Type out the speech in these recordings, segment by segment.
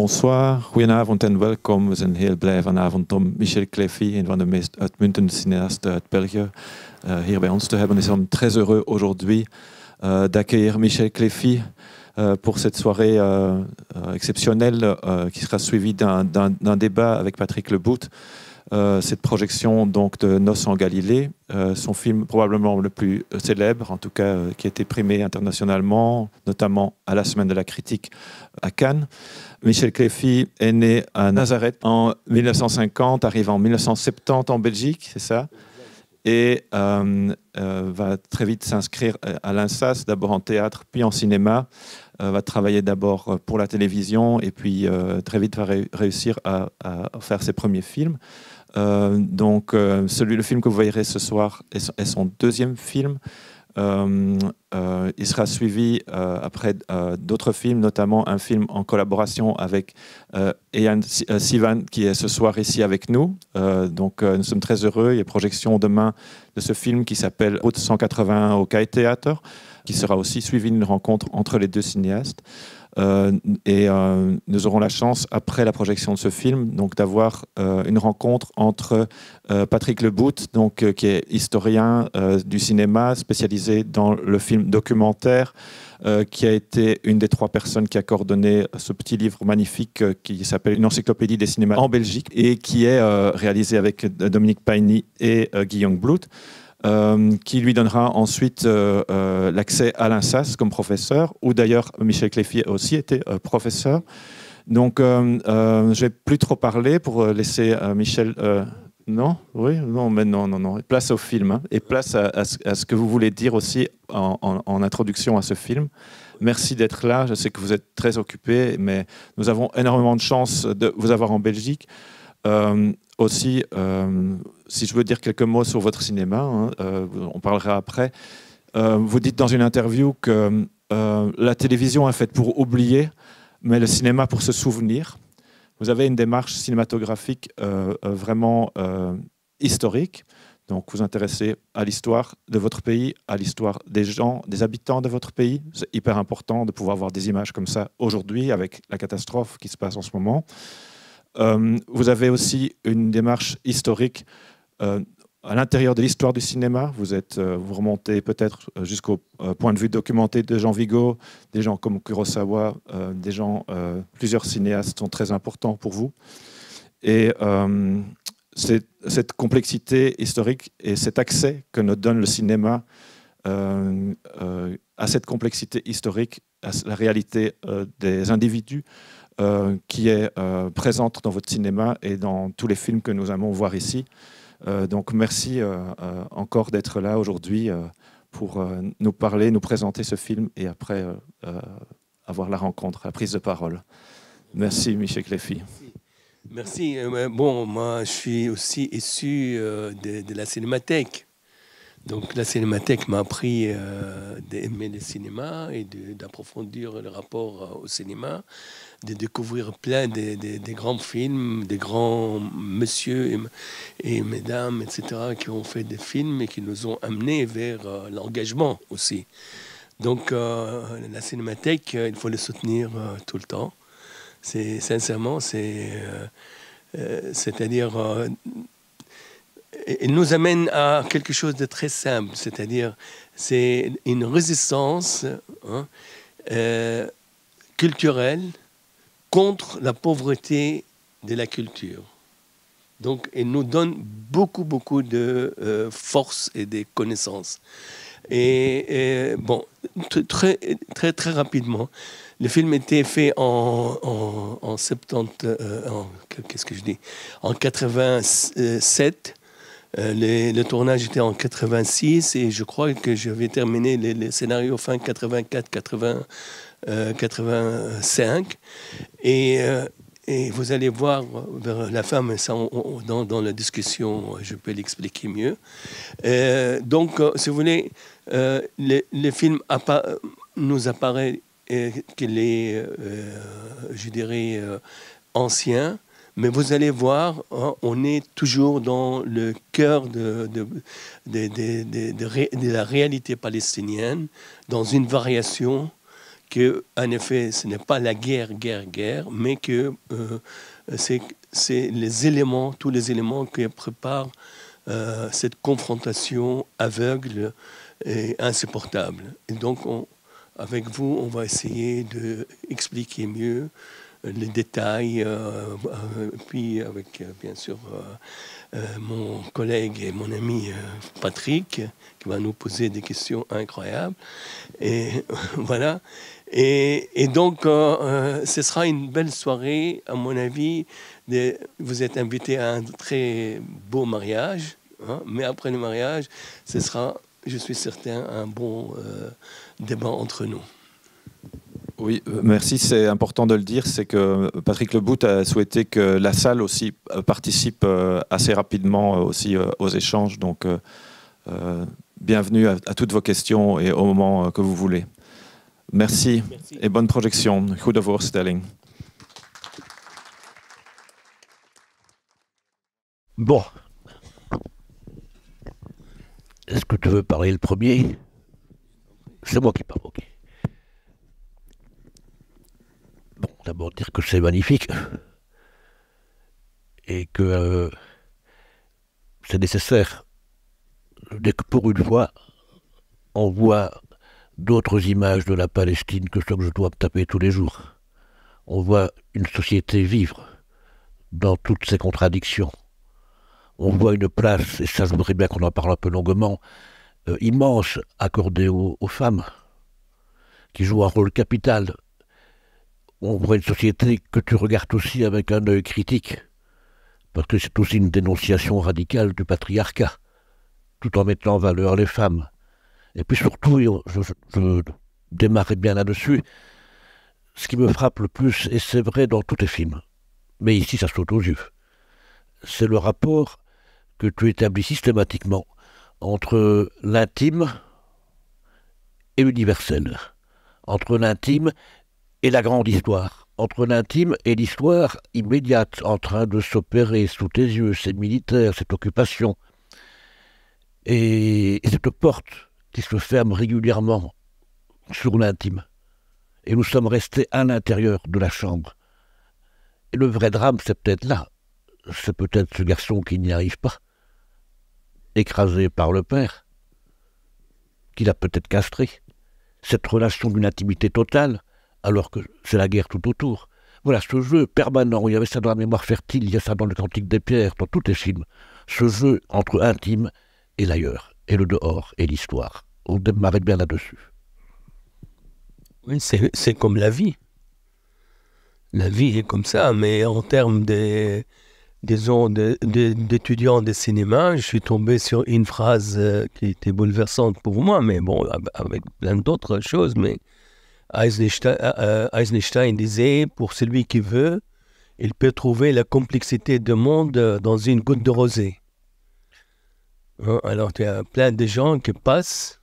Bonsoir, goedenavond en welkom. We zijn heel blij vanavond om Michel Cléfy, een van de meest uitmuntende cinéasten uit België, uh, hier bij ons te hebben. We zijn très heureux aujourd'hui euh, d'accueillir Michel Cleffy euh, pour cette soirée euh, exceptionnelle eh, qui sera suivie d'un débat avec Patrick Lebout. Euh, cette projection donc de Noces en Galilée, euh, son film probablement le plus euh, célèbre, en tout cas qui a été primé internationalement, notamment à la Semaine de la Critique à Cannes. Michel Cléfy est né à Nazareth en 1950, arrive en 1970 en Belgique, c'est ça et va très vite s'inscrire à l'INSAS, d'abord en théâtre, puis en cinéma va travailler d'abord pour la télévision et puis très vite va réussir à, faire ses premiers films. Euh, donc, euh, celui, le film que vous verrez ce soir est, son deuxième film. Euh, il sera suivi après d'autres films, notamment un film en collaboration avec Ian Sivan qui est ce soir ici avec nous. donc nous sommes très heureux. Il y a projection demain de ce film qui s'appelle Route 181 au Kai Theater, qui sera aussi suivi d'une rencontre entre les deux cinéastes. Euh, et euh, nous aurons la chance, après la projection de ce film, donc d'avoir euh, une rencontre entre Patrick Lebout, donc, qui est historien du cinéma, spécialisé dans le film documentaire, qui a été une des trois personnes qui a coordonné ce petit livre magnifique qui s'appelle Une encyclopédie des cinémas en Belgique et qui est réalisé avec Dominique Paigny et Guillaume Blout. Euh, qui lui donnera ensuite euh, euh, l'accès à l'INSAS comme professeur, où d'ailleurs Michel a aussi été professeur. Donc, je vais plus trop parler pour laisser Michel. non, oui, non, mais non, non, non. Place au film hein. et place à, ce que vous voulez dire aussi en, en introduction à ce film merci d'être là. Je sais que vous êtes très occupé, mais nous avons énormément de chance de vous avoir en Belgique. Euh, aussi, euh, si je veux dire quelques mots sur votre cinéma, hein, euh, on parlera après. vous dites dans une interview que la télévision est faite pour oublier, mais le cinéma pour se souvenir. Vous avez une démarche cinématographique vraiment historique. Donc, vous intéressez à l'histoire de votre pays, à l'histoire des gens, des habitants de votre pays. C'est hyper important de pouvoir voir des images comme ça aujourd'hui, avec la catastrophe qui se passe en ce moment. Euh, vous avez aussi une démarche historique euh, à l'intérieur de l'histoire du cinéma. Vous, êtes, euh, vous remontez peut-être jusqu'au point de vue documenté de Jean Vigo, des gens comme Kurosawa, des gens, plusieurs cinéastes sont très importants pour vous. Et euh, cette complexité historique et cet accès que nous donne le cinéma à cette complexité historique, à la réalité des individus, euh, qui est euh, présente dans votre cinéma et dans tous les films que nous allons voir ici. Euh, donc merci encore d'être là aujourd'hui pour nous parler, nous présenter ce film et après avoir la rencontre, la prise de parole. Merci Michel Cléfi. Merci. Bon, moi je suis aussi issu de, la cinémathèque. Donc la cinémathèque m'a appris d'aimer le cinéma et d'approfondir le rapport au cinéma de découvrir plein des de, grands films, des grands messieurs et, mesdames, etc., qui ont fait des films et qui nous ont amenés vers euh, l'engagement aussi. Donc euh, la cinémathèque, euh, il faut le soutenir tout le temps. C'est sincèrement, c'est c'est-à-dire il nous amène à quelque chose de très simple, c'est-à-dire c'est une résistance hein, culturelle contre la pauvreté de la culture. Donc, il nous donne beaucoup, beaucoup de euh, force et des connaissances. Et, bon, très, très, très rapidement, le film était fait en, 70, euh, qu'est-ce que je dis, en 87. Euh, le tournage était en 86 et je crois que j'avais terminé le scénario fin 84, 80. 85. Euh, et, euh, et, vous allez voir vers euh, la fin, mais ça, dans, dans, la discussion, je peux l'expliquer mieux. donc, si vous voulez, le, le, film nous apparaît qu'il est, je dirais, ancien. Mais vous allez voir, hein, on est toujours dans le cœur de, de, de, de, la réalité palestinienne, dans une variation que, en effet, ce n'est pas la guerre, guerre, guerre, mais que euh, c'est les éléments, tous les éléments qui préparent euh, cette confrontation aveugle et insupportable. Et donc, avec vous, on va essayer d'expliquer mieux euh, les détails, euh, puis avec bien sûr mon collègue et mon ami Patrick, qui va nous poser des questions incroyables. Et voilà. Et, donc, euh, euh, ce sera une belle soirée, à mon avis. vous êtes invité à un très beau mariage, hein, mais après le mariage, ce sera, je suis certain, un bon euh, débat entre nous. Oui, merci. C'est important de le dire. C'est que Patrick Lebout a souhaité que la salle aussi participe assez rapidement aussi aux échanges. Donc, bienvenue à toutes vos questions et au moment que vous voulez. Merci, et bonne projection. Good Goede voorstelling. Bon. Est-ce que tu veux parler le premier C'est moi qui parle, ok. Bon, d'abord dire que c'est magnifique et que euh, c'est nécessaire dès que pour une fois on voit d'autres images de la Palestine que ce que je dois me taper tous les jours. On voit une société vivre dans toutes ses contradictions. On voit une place, et ça je voudrais bien qu'on en parle un peu longuement, euh, immense accordée aux, aux femmes, qui jouent un rôle capital. On voit une société que tu regardes aussi avec un œil critique, parce que c'est aussi une dénonciation radicale du patriarcat, tout en mettant en valeur les femmes. Et puis surtout, je, je, bien là-dessus, ce qui me frappe le plus, et c'est vrai dans tous tes films, mais ici ça saute aux yeux, c'est le rapport que tu établis systématiquement entre l'intime et l'universel, entre l'intime et la grande histoire, entre l'intime et l'histoire immédiate en train de s'opérer sous tes yeux, ces militaires, cette occupation, et cette porte qui se ferme régulièrement sur l'intime. Et nous sommes restés à l'intérieur de la chambre. Et le vrai drame, c'est peut-être là. C'est peut-être ce garçon qui n'y arrive pas, écrasé par le père, qu'il a peut-être castré. Cette relation d'une intimité totale, alors que c'est la guerre tout autour. Voilà, ce jeu permanent, il y avait ça dans la mémoire fertile, il y a ça dans le Cantique des Pierres, dans tous les films. Ce jeu entre intime et l'ailleurs et le dehors et l'histoire. On m'arrête bien là-dessus. Oui, c'est comme la vie. La vie est comme ça, mais en termes des d'étudiants de, cinéma, je suis tombé sur une phrase euh, qui était bouleversante pour moi, mais bon, avec plein d'autres choses, mais euh, euh, Eisenstein, disait, pour celui qui veut, il peut trouver la complexité du monde dans une goutte de rosée. Hein, alors, tu as plein de gens qui passent,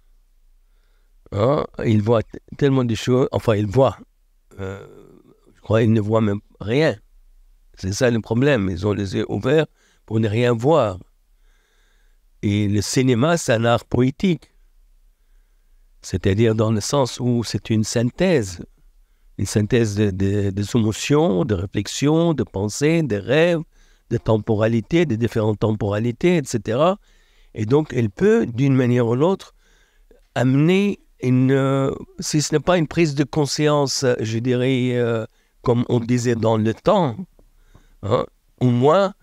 oh, ils voient tellement de choses, enfin, ils voient. Euh, je crois qu'ils ne voient même rien. C'est ça le problème. Ils ont les yeux ouverts pour ne rien voir. Et le cinéma, c'est un art poétique. C'est-à-dire dans le sens où c'est une synthèse. Une synthèse de, des émotions, de réflexions, de pensées, de rêves, de temporalités, de différentes temporalités, etc. Et donc, elle peut, d'une manière ou l'autre, amener une, euh, si ce n'est pas une prise de conscience, je dirais, euh, comme on disait dans le temps, hein, au moins,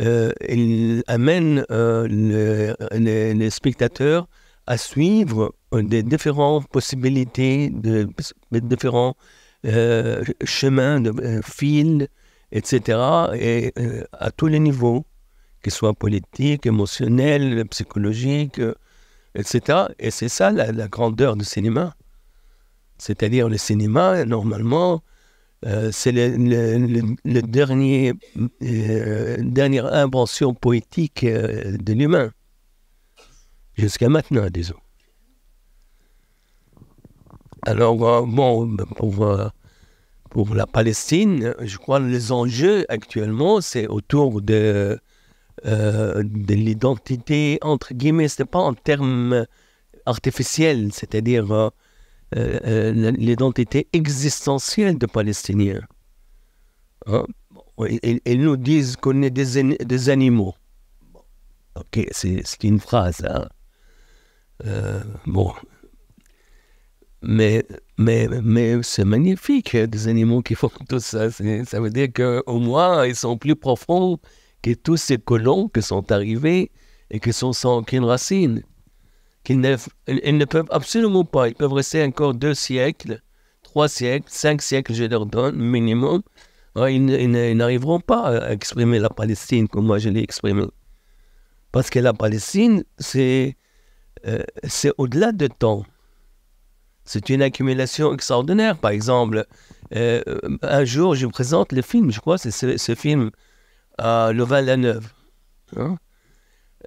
euh, elle amène les, spectateurs à suivre des différentes possibilités, de, des différents chemins, de, fils, etc., à tous les niveaux qu'ils soient politiques, émotionnels, psychologiques, euh, etc. Et c'est ça la, grandeur du cinéma. C'est-à-dire le cinéma, normalement, euh, c'est le, dernier, euh, dernière invention poétique de l'humain. Jusqu'à maintenant, disons. Alors, bon, pour, pour la Palestine, je crois que les enjeux actuellement, c'est autour de euh, de l'identité, entre guillemets, ce n'est pas en termes artificiels, c'est-à-dire euh, euh, l'identité existentielle de Palestiniens. Hein? Ils, nous disent qu'on est des, animaux. Ok, c'est une phrase. Hein. bon. Mais, mais, mais c'est magnifique, hein, des animaux qui font tout ça. Ça veut dire qu'au moins, ils sont plus profonds que tous ces colons qui sont arrivés et qui sont sans aucune racine, qu'ils ne, ne peuvent absolument pas, ils peuvent rester encore deux siècles, trois siècles, cinq siècles, je leur donne, minimum, ils, n'arriveront pas à exprimer la Palestine comme moi je l'ai exprimée. Parce que la Palestine, c'est euh, c'est au-delà de temps. C'est une accumulation extraordinaire. Par exemple, euh, un jour, je présente le film, je crois, c'est ce, film à Louvain-la-Neuve. Hein.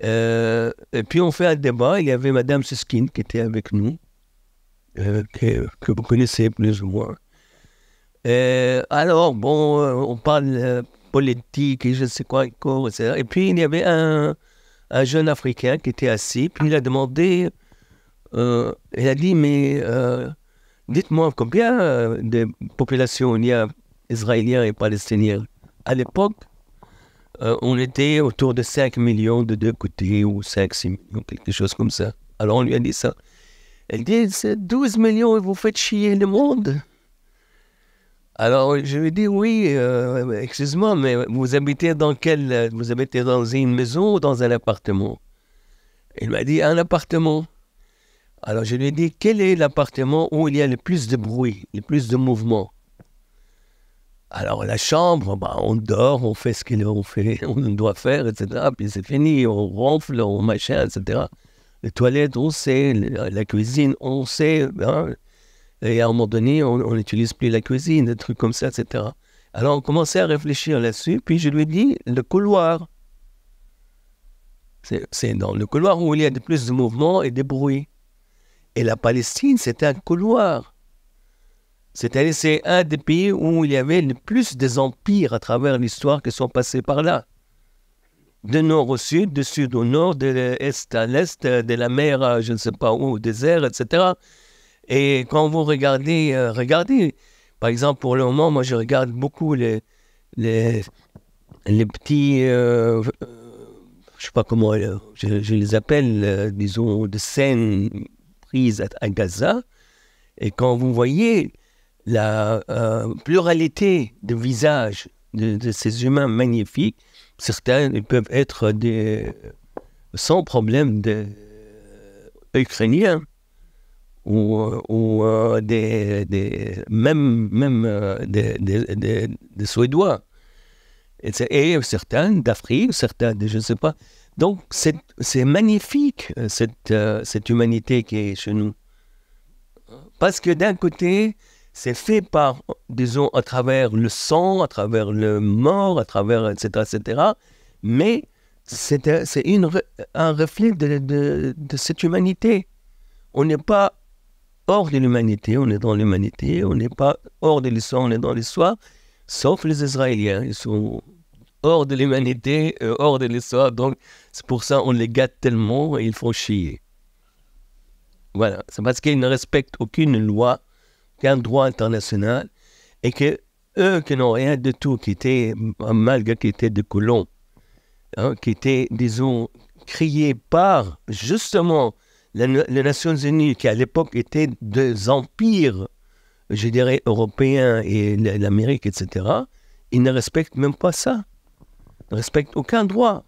Euh, et puis on fait un débat. Il y avait Madame Suskin qui était avec nous, euh, que, vous connaissez plus ou moins. Euh, alors, bon, on parle politique et je sais quoi, etc. Et puis il y avait un, jeune Africain qui était assis, puis il a demandé, il a dit, mais dites-moi combien de populations il y a israéliennes et palestiniens à l'époque euh, on était autour de 5 millions de deux côtés, ou 5, 6 millions, quelque chose comme ça. Alors on lui a dit ça. Elle dit, c'est 12 millions et vous faites chier le monde. Alors je lui ai dit, oui, excusez excuse-moi, mais vous habitez dans vous habitez dans une maison ou dans un appartement Il m'a dit, un appartement. Alors je lui ai dit, quel est l'appartement où il y a le plus de bruit, le plus de mouvement alors la chambre, bah, on dort, on fait ce qu'on on doit faire, etc. Puis c'est fini, on ronfle, on machin, etc. Les toilettes, on sait, la cuisine, on sait. Hein. Et à un moment donné, on n'utilise plus la cuisine, des trucs comme ça, etc. Alors on commençait à réfléchir là-dessus, puis je lui ai dit, le couloir. C'est dans le couloir où il y a de plus de mouvements et de bruits. Et la Palestine, c'était un couloir. C'est-à-dire c'est un des pays où il y avait le plus des empires à travers l'histoire qui sont passés par là. De nord au sud, de sud au nord, de l'est à l'est, de la mer à je ne sais pas où, au désert, etc. Et quand vous regardez, euh, regardez, par exemple, pour le moment, moi je regarde beaucoup les, les, petits, euh, euh, je ne sais pas comment je, les appelle, disons, de scènes prises à Gaza. Et quand vous voyez la euh, pluralité de visages de, ces humains magnifiques. Certains peuvent être sans problème des euh, Ukrainiens ou, euh, des, des, même, même des, des, des, Suédois. Et, certains d'Afrique, certains de je ne sais pas. Donc c'est magnifique, cette humanité qui est chez nous. Parce que d'un côté, c'est fait par, disons, à travers le sang, à travers le mort, à travers, etc., etc. Mais c'est un, un reflet de, de, cette humanité. On n'est pas hors de l'humanité, on est dans l'humanité, on n'est pas hors de l'histoire, on est dans l'histoire, sauf les Israéliens. Ils sont hors de l'humanité, euh, hors de l'histoire, donc c'est pour ça on les gâte tellement et ils font chier. Voilà, c'est parce qu'ils ne respectent aucune loi qu'un droit international et que eux qui n'ont rien de tout, qui étaient, malgré qu'ils étaient des colons, hein, qui étaient, disons, créés par justement les, Nations Unies, qui à l'époque étaient des empires, je dirais, européens et l'Amérique, etc., ils ne respectent même pas ça. Ils ne respectent aucun droit.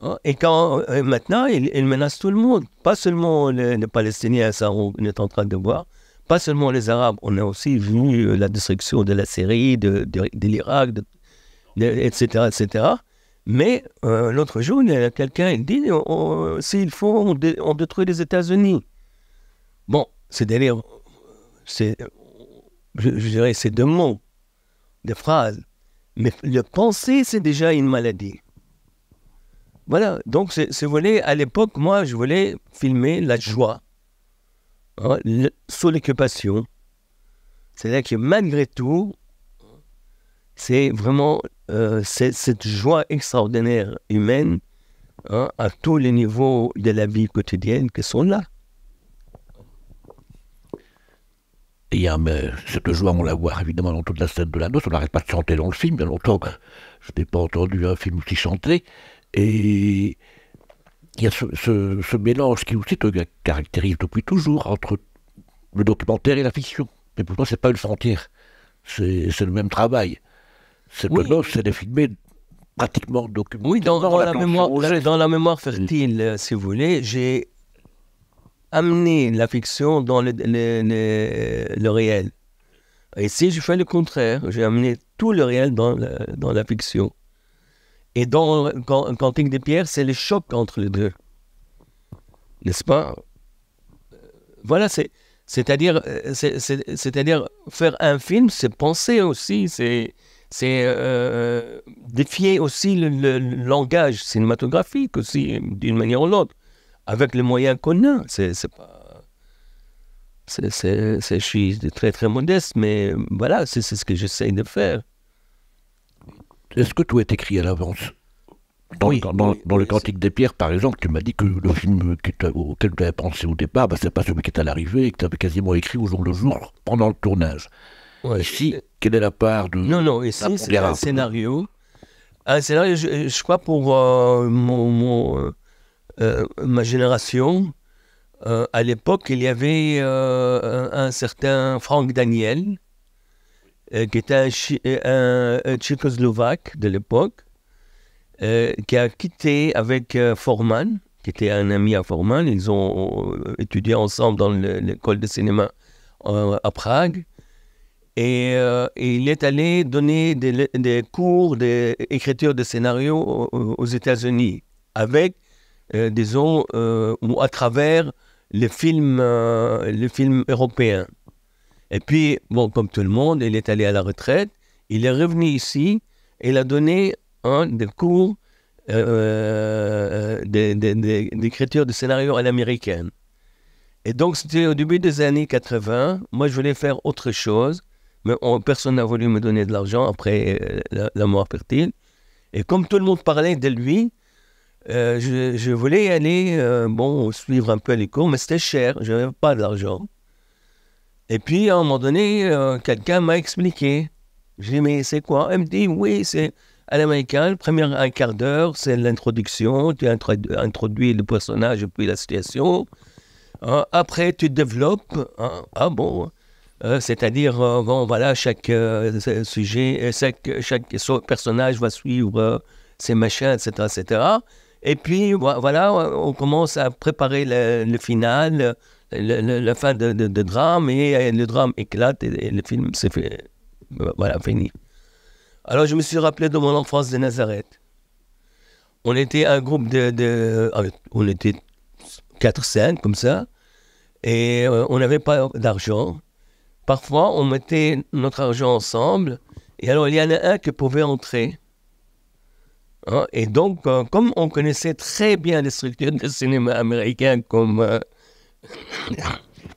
Hein, et quand euh, maintenant, ils, menacent tout le monde, pas seulement les Palestiniens, ça on est en train de voir, pas seulement les Arabes, on a aussi vu euh, la destruction de la Syrie, de, de, l'Irak, etc., etc. Mais euh, l'autre jour, quelqu'un dit s'il faut, on, détruit les États-Unis. Bon, c'est délire. C'est, je, dirais, c'est deux mots, des phrases. Mais le penser, c'est déjà une maladie. Voilà. Donc, c'est, à l'époque, moi, je voulais filmer la joie. Sous l'occupation, C'est-à-dire que malgré tout, c'est vraiment euh, cette joie extraordinaire humaine hein, à tous les niveaux de la vie quotidienne qui sont là. Et cette joie, on la voit évidemment dans toute la scène de la noce. On n'arrête pas de chanter dans le film. Bien longtemps je n'ai pas entendu un film aussi chanter. Et il y a ce, mélange qui aussi te caractérise depuis toujours entre le documentaire et la fiction. Mais pour ce c'est pas une frontière. C'est le même travail. C'est oui. c'est de filmer pratiquement documentaire. Oui, dans, la, mémoire, dans la mémoire fertile, si vous voulez, j'ai amené la fiction dans le, réel. Ici, si je fais le contraire. J'ai amené tout le réel dans dans la fiction. Et dans le Cantique des pierres, c'est le choc entre les deux. N'est-ce pas euh, Voilà, c'est. C'est-à-dire, euh, c'est-à-dire faire un film, c'est penser aussi, c'est c'est euh, défier aussi le, langage cinématographique aussi, d'une manière ou l'autre, avec les moyens qu'on a. C'est, c'est C'est, je suis très très modeste, mais voilà, c'est, ce que j'essaye de faire est-ce que tout est écrit à l'avance dans, le, dans, Cantique des Pierres, par exemple, tu m'as dit que le film euh, auquel tu avais pensé au départ, ce bah, c'est pas celui qui est à l'arrivée et que tu avais quasiment écrit au jour le jour pendant le tournage. Si. quelle est la part de. Non, non, ici, c'est un scénario. Un scénario, je, crois, pour euh, mon, euh, ma génération, à l'époque, il y avait un certain Franck Daniel euh, qui était euh, un, Tchécoslovaque de l'époque, euh, qui a quitté avec Forman, qui était un ami à Forman. Ils ont étudié ensemble dans l'école de cinéma à Prague. Et, il est allé donner des, cours d'écriture de scénario aux, États-Unis, avec, disons, ou à travers les films, les films européens. Et puis, bon, comme tout le monde, il est allé à la retraite. Il est revenu ici et il a donné un des cours euh, euh, d'écriture de, scénario à l'américaine. Et donc, c'était au début des années 80. Moi, je voulais faire autre chose, mais personne n'a voulu me donner de l'argent après euh, la, mort fertile. Et comme tout le monde parlait de lui, je, je, voulais aller, bon, suivre un peu les cours, mais c'était cher, je n'avais pas d'argent. Et puis, à un moment donné, euh, quelqu'un m'a expliqué. J'ai dit, mais c'est quoi Elle me dit, oui, c'est à l'américain, le premier un quart d'heure, c'est l'introduction. Tu introduis le personnage et puis la situation. Euh, après, tu développes. Hein. ah bon euh, C'est-à-dire, bon, voilà, chaque sujet, chaque, chaque personnage va suivre ses machins, etc., etc. Et puis, voilà, on commence à préparer le, le final la fin de, drame et, le drame éclate et, le film c'est fait, voilà, fini. Alors je me suis rappelé de mon enfance de Nazareth. On était un groupe de, euh, on était 4 cinq comme ça et euh, on n'avait pas d'argent. Parfois, on mettait notre argent ensemble, et alors il y en a un qui pouvait entrer. Hein, et donc, euh, comme on connaissait très bien les structures du cinéma américain comme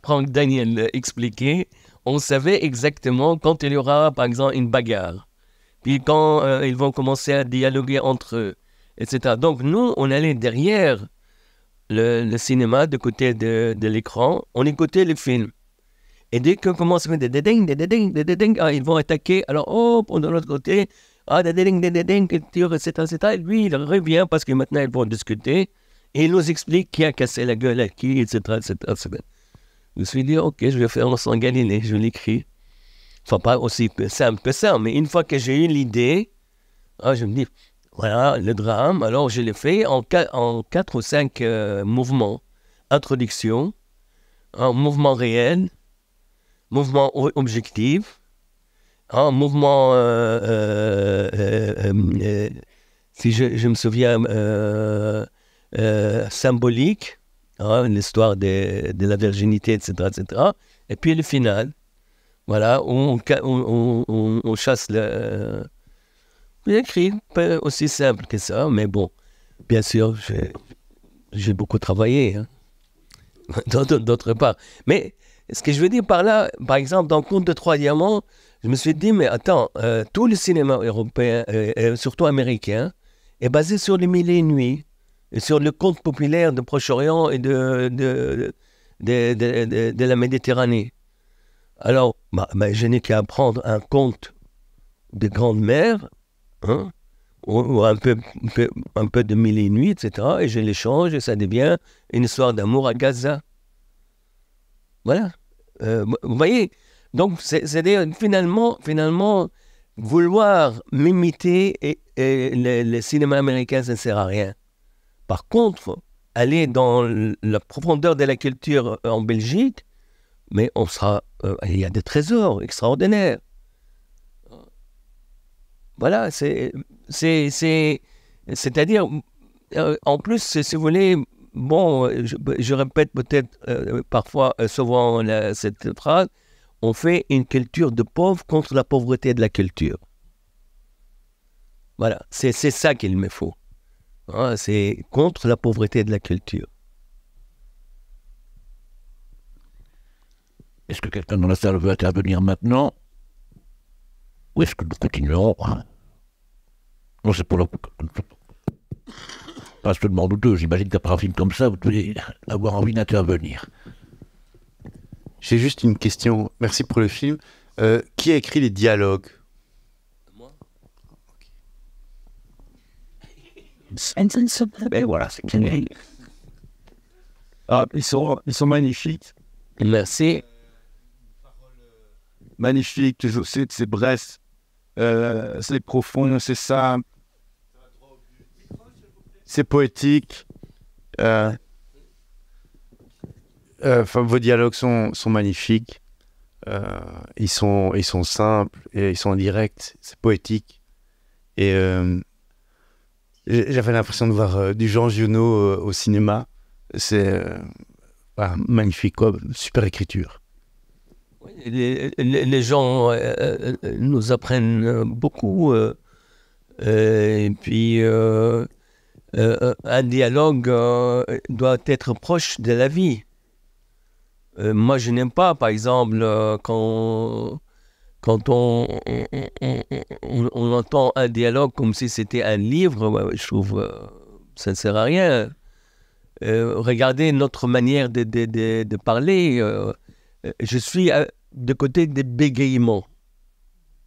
Franck Daniel expliqué, on savait exactement quand il y aura, par exemple, une bagarre, puis quand euh, ils vont commencer à dialoguer entre eux, etc. Donc nous, on allait derrière le, cinéma, de côté de, l'écran, on écoutait le film. Et dès qu'on commence à des des des ah, ils vont attaquer. Alors, on oh, de l'autre côté, ah, des des etc. Et lui, il revient parce que maintenant, ils vont discuter. Et il nous explique qui a cassé la gueule à qui, etc. Je me suis dit, OK, je vais faire son Galilée, je l'écris. Enfin, pas aussi simple que ça, mais une fois que j'ai eu l'idée, ah, je me dis, voilà, le drame. Alors, je l'ai fait en, en quatre ou cinq euh, mouvements. Introduction, un mouvement réel, mouvement objectif, un mouvement, euh, euh, si je, je, me souviens, euh, symbolique, l'histoire hein, de, la virginité, etc., etc. Et puis le final, voilà, on, on, chasse le. écrit euh, pas aussi simple que ça, mais bon, bien sûr, j'ai beaucoup travaillé, hein, d'autre part. Mais ce que je veux dire par là, par exemple, dans Compte de Trois Diamants, je me suis dit, mais attends, euh, tout le cinéma européen, et surtout américain, est basé sur les mille et une nuits sur le conte populaire de Proche-Orient et de, de, la Méditerranée. Alors, bah, bah, je n'ai qu'à apprendre un conte de grande mère hein, ou, un, peu, un peu de mille et nuits, etc. Et je l'échange et ça devient une histoire d'amour à Gaza. Voilà. Euh, vous voyez Donc, c'est-à-dire, finalement, finalement, vouloir m'imiter et, le cinéma américain, ça ne sert à rien. Par contre, aller dans la profondeur de la culture euh, en Belgique, mais on sera, euh, il y a des trésors extraordinaires. Voilà, c'est, à dire euh, en plus, si vous voulez, bon, je, répète peut-être parfois, souvent cette phrase, on fait une culture de pauvres contre la pauvreté de la culture. Voilà, c'est ça qu'il me faut. Ah, c'est contre la pauvreté de la culture. Est-ce que quelqu'un dans la salle veut intervenir maintenant Ou est-ce que nous continuerons hein Non, c'est pour la... Pas seulement nous deux, j'imagine qu'après un film comme ça, vous devez avoir envie d'intervenir. J'ai juste une question, merci pour le film. Euh, qui a écrit les dialogues Et voilà, c'est ah, ils, sont, magnifiques. Merci. Magnifique, c'est bref, euh, c'est profond, c'est simple, c'est poétique. Euh, euh vos dialogues sont, sont magnifiques, euh, ils, sont, ils sont simples, et ils sont directs, c'est poétique. Et j'avais l'impression de voir euh, du Jean Junot euh, au cinéma. C'est euh, magnifique, super écriture. Les, gens nous apprennent beaucoup. et puis, un dialogue doit être proche de la vie. moi, je n'aime pas, par exemple, quand quand on, on, entend un dialogue comme si c'était un livre, je trouve euh, ça ne sert à rien. Euh, regardez notre manière de, parler. Euh, je suis de côté des bégaiements.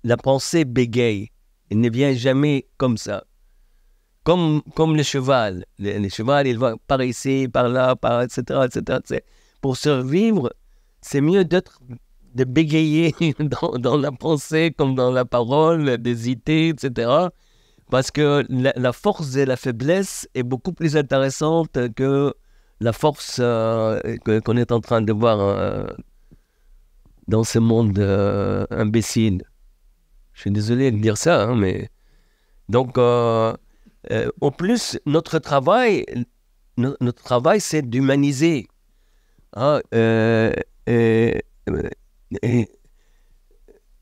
La pensée bégaye. Elle ne vient jamais comme ça. Comme, comme le cheval. Le, cheval, il va par ici, par là, par, etc., etc., etc. Pour survivre, c'est mieux d'être de bégayer dans, la pensée comme dans la parole, d'hésiter, etc. Parce que la, force et la faiblesse est beaucoup plus intéressante que la force euh, qu'on est en train de voir euh, dans ce monde euh, imbécile. Je suis désolé de dire ça, hein, mais... Donc, en plus, notre travail, notre travail, c'est d'humaniser. Ah, et et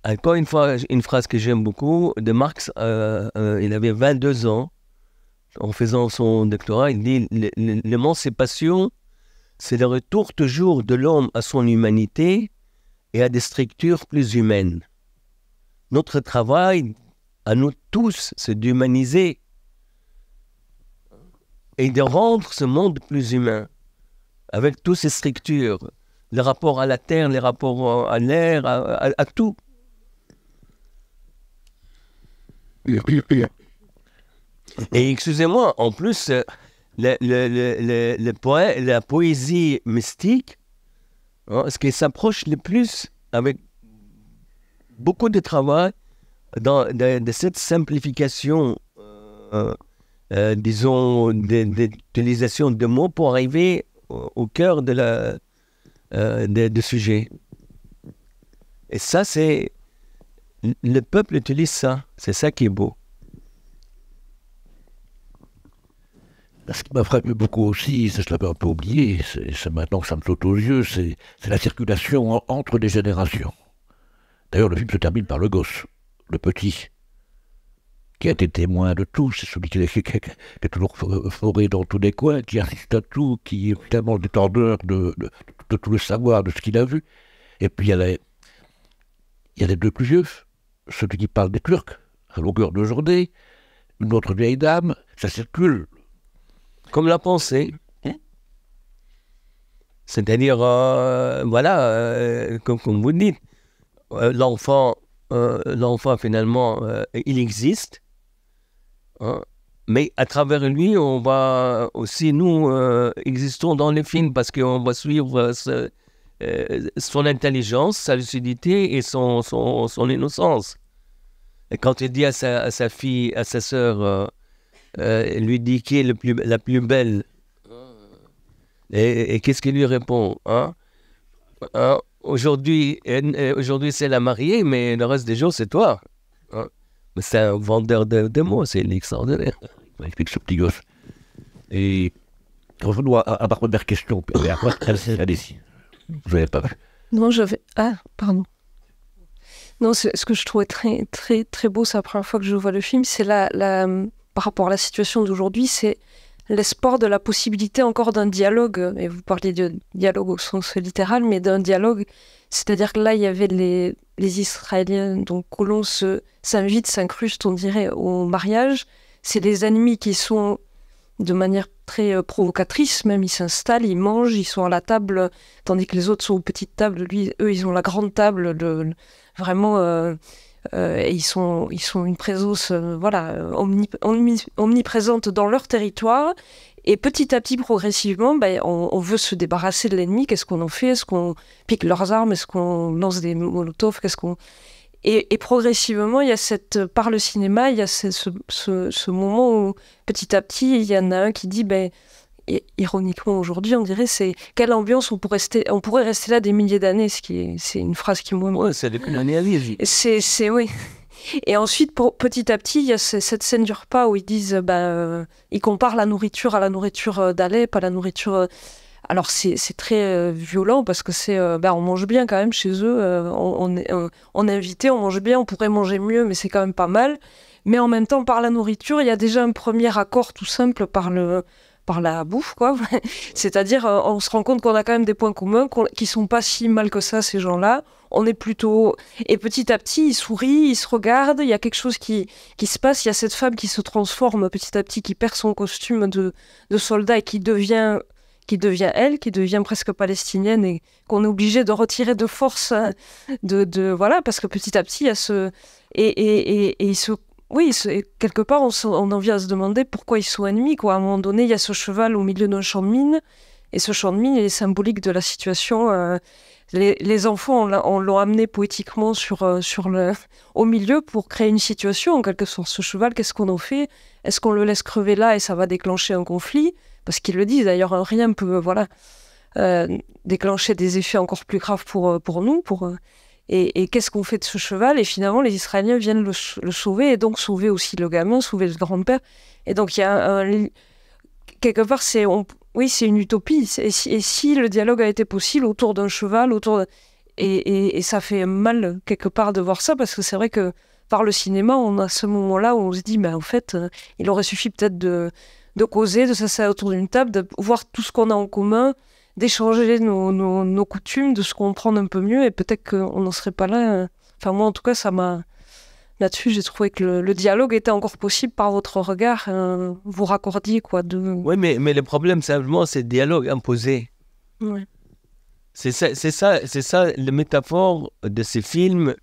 encore une fois, une phrase que j'aime beaucoup, de Marx, euh, euh, il avait 22 ans, en faisant son doctorat, il dit L'émancipation, c'est le retour toujours de l'homme à son humanité et à des structures plus humaines. Notre travail, à nous tous, c'est d'humaniser et de rendre ce monde plus humain avec toutes ces structures les rapports à la terre, les rapports à l'air, à, tout. Et excusez-moi, en plus, le, euh, le, la poésie mystique, hein, ce qui s'approche le plus avec beaucoup de travail dans, de, cette simplification, euh, euh, disons, d'utilisation de, mots pour arriver au cœur de la, euh, de, sujets. Et ça, c'est. Le peuple utilise ça. C'est ça qui est beau. Ce qui m'a frappé beaucoup aussi, ça je l'avais un peu oublié, c'est maintenant que ça me saute aux yeux, c'est la circulation entre des générations. D'ailleurs, le film se termine par le gosse, le petit, qui a été témoin de tout, c'est celui qui, est toujours foré dans tous les coins, qui assiste à tout, qui est tellement détendeur de, tout le savoir, de ce qu'il a vu. Et puis il y, a les, deux plus vieux, celui qui parle des Turcs, à longueur de journée, une autre vieille dame, ça circule. Comme la pensée. Hein C'est-à-dire, euh, voilà, euh, comme, vous vous dites, euh, l'enfant, l'enfant finalement, il existe, Hein? Mais à travers lui, on va aussi, nous, euh, existons dans le film parce qu'on va suivre euh, euh, son intelligence, sa lucidité et son, son, innocence. Et quand il dit à sa, fille, à sa sœur, euh, lui dit qui est le plus, la plus belle, et, qu'est-ce qu'il lui répond hein? Hein? Aujourd'hui, aujourd'hui c'est la mariée, mais le reste des jours, c'est toi c'est un vendeur de, de mots, c'est extraordinaire. Il m'explique ce petit gosse. Et revenons à, avoir ma première question. Et après, ah, allez-y. Je n'avais pas vu. Non, j'avais. Ah, pardon. Non, ce que je trouvais très, très, très beau, c'est la première fois que je vois le film, c'est la, par rapport à la situation d'aujourd'hui, c'est l'espoir de la possibilité encore d'un dialogue. Et vous parliez de dialogue au sens littéral, mais d'un dialogue. C'est-à-dire que là, il y avait les, les Israéliens, donc colons s'invite, s'incruste on dirait, au mariage. C'est les ennemis qui sont de manière très euh, provocatrice, même ils s'installent, ils mangent, ils sont à la table, tandis que les autres sont aux petites tables. Lui, eux, ils ont la grande table, de vraiment. Euh, euh, et ils sont, ils sont une présence euh, voilà, omniprésente dans leur territoire. Et petit à petit, progressivement, ben, on, veut se débarrasser de l'ennemi. Qu'est-ce qu'on en fait Est-ce qu'on pique leurs armes Est-ce qu'on lance des molotovs Qu'est-ce qu'on et, progressivement, il y a cette par le cinéma, il y a ce, moment où petit à petit, il y en a un qui dit ben ironiquement aujourd'hui, on dirait c'est quelle ambiance on pourrait rester, on pourrait rester là des milliers d'années, ce qui c'est une phrase qui moi. Ouais, c'est l'année à C'est, c'est oui. Et ensuite, pour, petit à petit, il y a cette scène du repas où ils disent, ben ils comparent la nourriture à la nourriture euh, d'Alep, à la nourriture. Alors c'est, c'est très violent parce que c'est ben on mange bien quand même chez eux, on, est, on, invité, on mange bien, on pourrait manger mieux, mais c'est quand même pas mal. Mais en même temps, par la nourriture, il y a déjà un premier accord tout simple par le, par la bouffe, quoi. C'est-à-dire, euh, on se rend compte qu'on a quand même des points communs, qui sont pas si mal que ça, ces gens-là. On est plutôt. Et petit à petit, ils sourient, ils se regardent, il y a quelque chose qui, qui se passe. Il y a cette femme qui se transforme petit à petit, qui perd son costume de, de soldat et qui devient qui devient elle, qui devient presque palestinienne et qu'on est obligé de retirer de force, hein, de, de, voilà, parce que petit à petit, il y a ce et, et, et, et, se oui, quelque part, on, en vient à se demander pourquoi ils sont ennemis. Quoi. À un moment donné, il y a ce cheval au milieu d'un champ de mine, et ce champ de mine, est symbolique de la situation. Euh, les, enfants, on l'ont amené poétiquement sur, euh, au milieu pour créer une situation, en quelque sorte. Ce cheval, qu'est-ce qu'on en fait Est-ce qu'on le laisse crever là et ça va déclencher un conflit Parce qu'ils le disent, d'ailleurs, hein, rien ne peut euh, voilà, déclencher des effets encore plus graves pour, pour nous. Pour, et, qu'est-ce qu'on fait de ce cheval Et finalement, les Israéliens viennent le, sauver, et donc sauver aussi le gamin, sauver le grand-père. Et donc, il y a quelque part, c'est oui, c'est une utopie. Et si, le dialogue a été possible autour d'un cheval, autour et, ça fait mal quelque part de voir ça parce que c'est vrai que par le cinéma, on a ce moment-là où on se dit, mais en fait, euh, il aurait suffi peut-être de, de causer, de s'asseoir autour d'une table, de voir tout ce qu'on a en commun, d'échanger nos, nos, coutumes, de se comprendre un peu mieux. Et peut-être qu'on n'en serait pas là. Euh. Enfin, moi, en tout cas, ça m'a. Là-dessus, j'ai trouvé que le, dialogue était encore possible par votre regard. Euh, vous raccordiez, quoi. De... Oui, mais, mais le problème, simplement, c'est le dialogue imposé. Oui. C'est ça, c'est ça, ça, la métaphore de ces films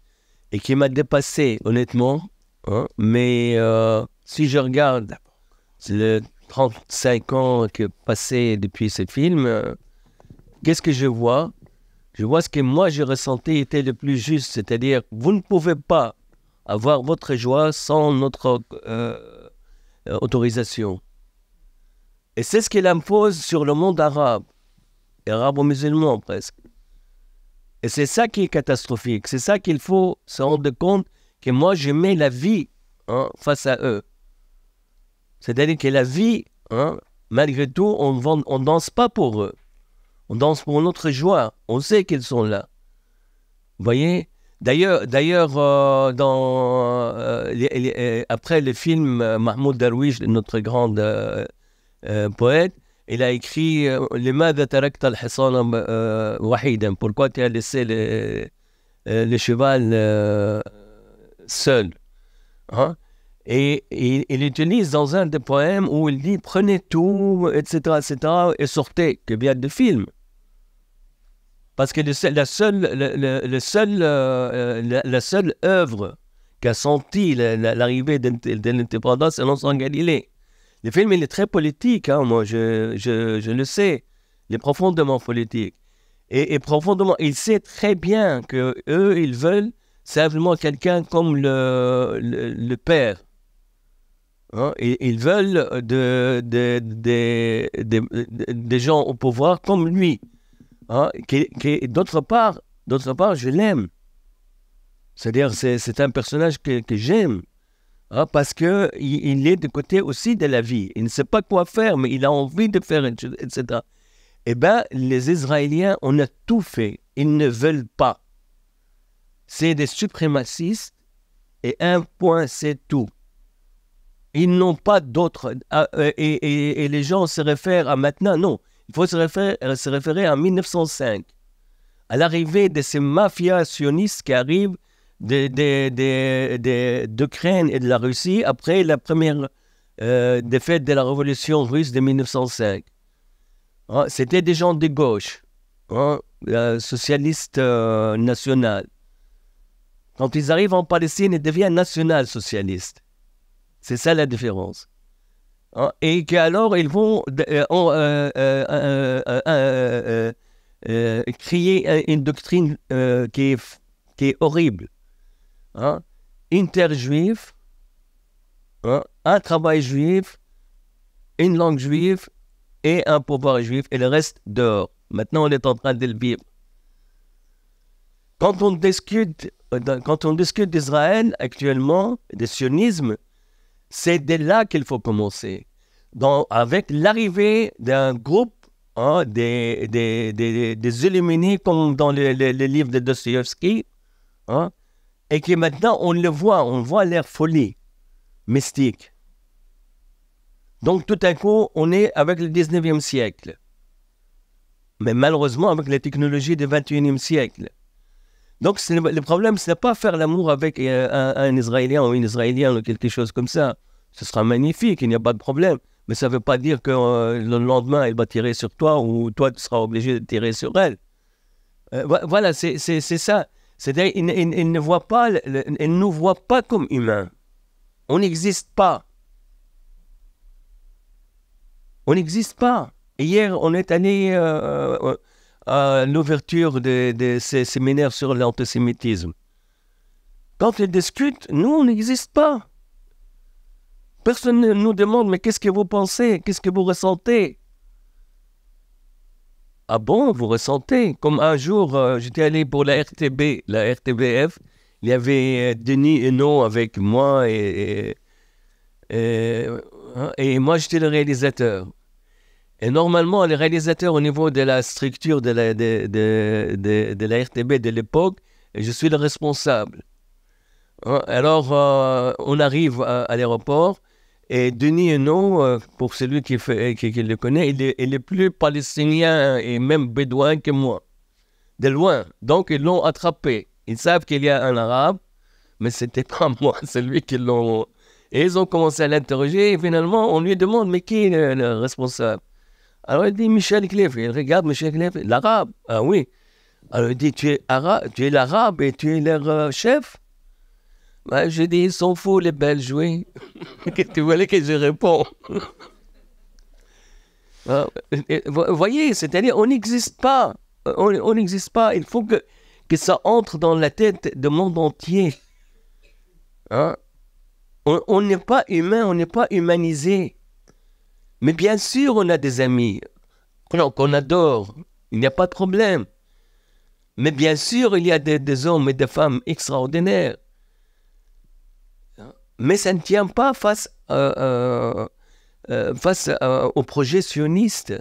et qui m'a dépassé, honnêtement. Hein. Mais euh, si je regarde le 35 ans que passé depuis ce film qu'est-ce que je vois Je vois ce que moi j'ai ressenti était le plus juste, c'est-à-dire vous ne pouvez pas avoir votre joie sans notre euh, euh, autorisation. Et c'est ce qu'il impose sur le monde arabe, arabe arabo-musulman presque. Et c'est ça qui est catastrophique, c'est ça qu'il faut se rendre compte que moi je mets la vie hein, face à eux. C'est-à-dire que la vie, hein, malgré tout, on ne danse pas pour eux. On danse pour notre joie. On sait qu'ils sont là. Vous voyez D'ailleurs, d'ailleurs euh, euh, euh, après le film Mahmoud Darwish, notre grand poète, il a écrit Pourquoi tu as laissé le, le cheval seul hein? Et, il utilise dans un des poèmes où il dit prenez tout, etc., etc., et sortez, que bien de film. Parce que la seule, le, le, le seul, euh, euh, la, seule œuvre qu'a senti l'arrivée de, l'indépendance, c'est l'ancien Galilée. Le film, il est très politique, hein, moi, je, je, je, le sais. Il est profondément politique. Et, et profondément, il sait très bien que eux, ils veulent simplement quelqu'un comme le, le père Hein, ils, veulent euh, des gens au pouvoir comme lui. Hein, qui, d'autre part, d'autre part, je l'aime. C'est-à-dire, c'est, un personnage que, j'aime. Hein, parce qu'il il est du côté aussi de la vie. Il ne sait pas quoi faire, mais il a envie de faire, etc. Eh bien, les Israéliens, on a tout fait. Ils ne veulent pas. C'est des suprémacistes et un point, c'est tout. Ils n'ont pas d'autres. Ah, euh, et, les gens se réfèrent à maintenant. Non, il faut se référer, euh, se référer à 1905, à l'arrivée de ces mafias sionistes qui arrivent de, d'Ukraine et de la Russie après la première euh, défaite de la révolution russe de 1905. Ah, c'était des gens de gauche, hein, socialistes euh, Quand ils arrivent en Palestine, ils deviennent national-socialistes. C'est ça la différence. Hein? Et qu'alors, ils vont créer une doctrine euh, qui, est, horrible. Une hein? terre juive, hein? un travail juif, une langue juive et un pouvoir juif, et le reste dehors. Maintenant, on est en train de le vivre. Quand on discute, euh, discute d'Israël actuellement, des sionisme, c'est de là qu'il faut commencer. Donc, avec l'arrivée d'un groupe hein, des, des, des, illuminés comme dans le, livre de Dostoevsky, hein, et que maintenant on le voit, on voit leur folie mystique. Donc tout à coup, on est avec le 19e siècle. Mais malheureusement avec les technologies du 21e siècle. Donc le, problème, ce n'est pas faire l'amour avec euh, un, Israélien ou une Israélienne ou quelque chose comme ça. Ce sera magnifique, il n'y a pas de problème. Mais ça ne veut pas dire que euh, le lendemain, elle va tirer sur toi ou toi, tu seras obligé de tirer sur elle. Euh, voilà, c'est ça. C'est-à-dire, il, ne voit pas, elle nous voit pas comme humains. On n'existe pas. On n'existe pas. Hier, on est allé à l'ouverture de, ces séminaires sur l'antisémitisme. Quand ils discutent, nous, on n'existe pas. Personne ne nous demande, mais qu'est-ce que vous pensez Qu'est-ce que vous ressentez Ah bon, vous ressentez Comme un jour, euh, j'étais allé pour la RTB, la RTBF, il y avait euh, Denis Henault avec moi et, hein, et moi, j'étais le réalisateur. Et normalement, les réalisateurs au niveau de la structure de la, la RTB de l'époque, je suis le responsable. Hein, alors, euh, on arrive à, l'aéroport et Denis Henault, euh, pour celui qui, fait, le connaît, il est, plus palestinien et même bédouin que moi, de loin. Donc, ils l'ont attrapé. Ils savent qu'il y a un arabe, mais c'était pas moi, c'est lui qui l'ont. Et ils ont commencé à l'interroger et finalement, on lui demande, mais qui est le responsable alors il dit Michel Clef. Il regarde Michel Clef, l'arabe. Ah oui. Alors il dit Tu es arabe, tu es l'arabe et tu es leur euh, chef ben, J'ai dit Ils sont fous, les Belges, oui. tu voulais que je réponds ah, Vous voyez, c'est-à-dire, on n'existe pas. On n'existe pas. Il faut que, ça entre dans la tête du monde entier. Hein? On n'est pas humain, on n'est pas humanisé. Mais bien sûr, on a des amis qu'on adore. Il n'y a pas de problème. Mais bien sûr, il y a des, hommes et des femmes extraordinaires. Mais ça ne tient pas face, euh, euh, euh, face au projet sioniste.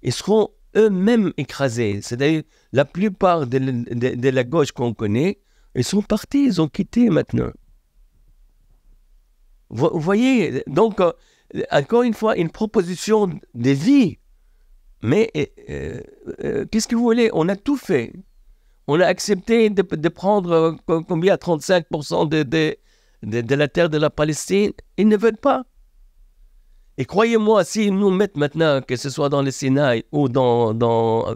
Ils seront eux-mêmes écrasés. C'est-à-dire, la plupart de, de la gauche qu'on connaît, ils sont partis, ils ont quitté maintenant. Vous voyez, donc encore une fois, une proposition de vie. Mais euh, euh, qu'est-ce que vous voulez On a tout fait. On a accepté de, prendre euh, combien 35% de, de, la terre de la Palestine. Ils ne veulent pas. Et croyez-moi, s'ils nous mettent maintenant, que ce soit dans le Sinaï ou dans, dans,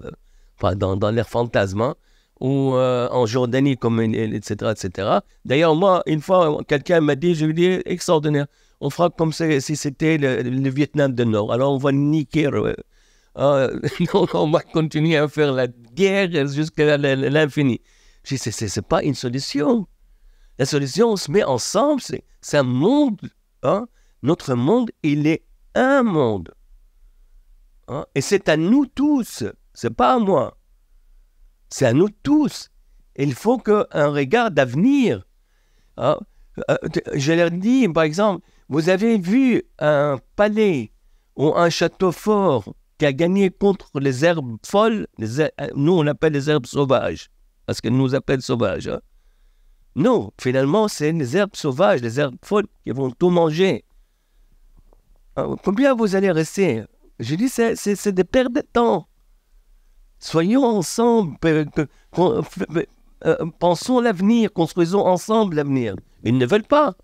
dans, dans leur fantasme, ou en Jordanie, comme, etc., etc. D'ailleurs, moi, une fois, quelqu'un m'a dit, je lui dis, extraordinaire, on fera comme si, c'était le, Vietnam du Nord. Alors on va niquer. Euh, euh, on va continuer à faire la guerre jusqu'à l'infini. Je ce n'est pas une solution. La solution, on se met ensemble, c'est un monde. Hein. Notre monde, il est un monde. Hein. Et c'est à nous tous, c'est pas à moi. C'est à nous tous. Il faut qu'un regard d'avenir. Hein. Euh, je leur dis, par exemple, vous avez vu un palais ou un château fort qui a gagné contre les herbes folles. Euh, nous, on appelle les herbes sauvages, parce qu'elles nous appellent sauvages. Hein. Non, finalement, c'est les herbes sauvages, les herbes folles qui vont tout manger. Ah, combien vous allez rester Je dis, c'est des pertes de temps. Soyons ensemble, euh, pensons l'avenir, construisons ensemble l'avenir. Ils ne veulent pas.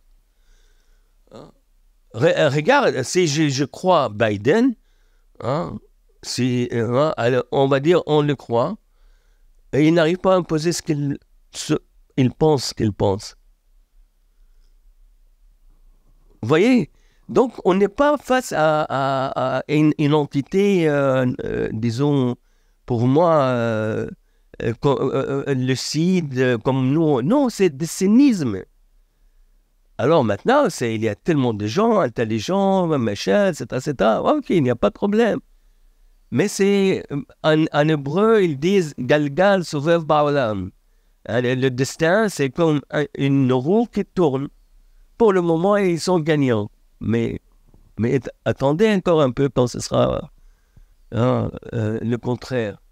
Euh, regarde, si je, crois Biden, hein, euh, hein, on va dire on le croit, et il n'arrive pas à imposer ce qu'il pense qu'il pense. Vous voyez Donc, on n'est pas face à, une, entité, euh, disons, pour moi, lucide le CID, comme nous. Non, c'est des cynismes. Alors maintenant, il y a tellement de gens intelligents, machin, etc., etc. Ok, il n'y a pas de problème. Mais c'est euh, en, hébreu, ils disent Galgal souvev Baolam. Hein, le destin, c'est comme une roue qui tourne. Pour le moment, ils sont gagnants. Mais, attendez encore un peu quand ce sera hein, euh, le contraire.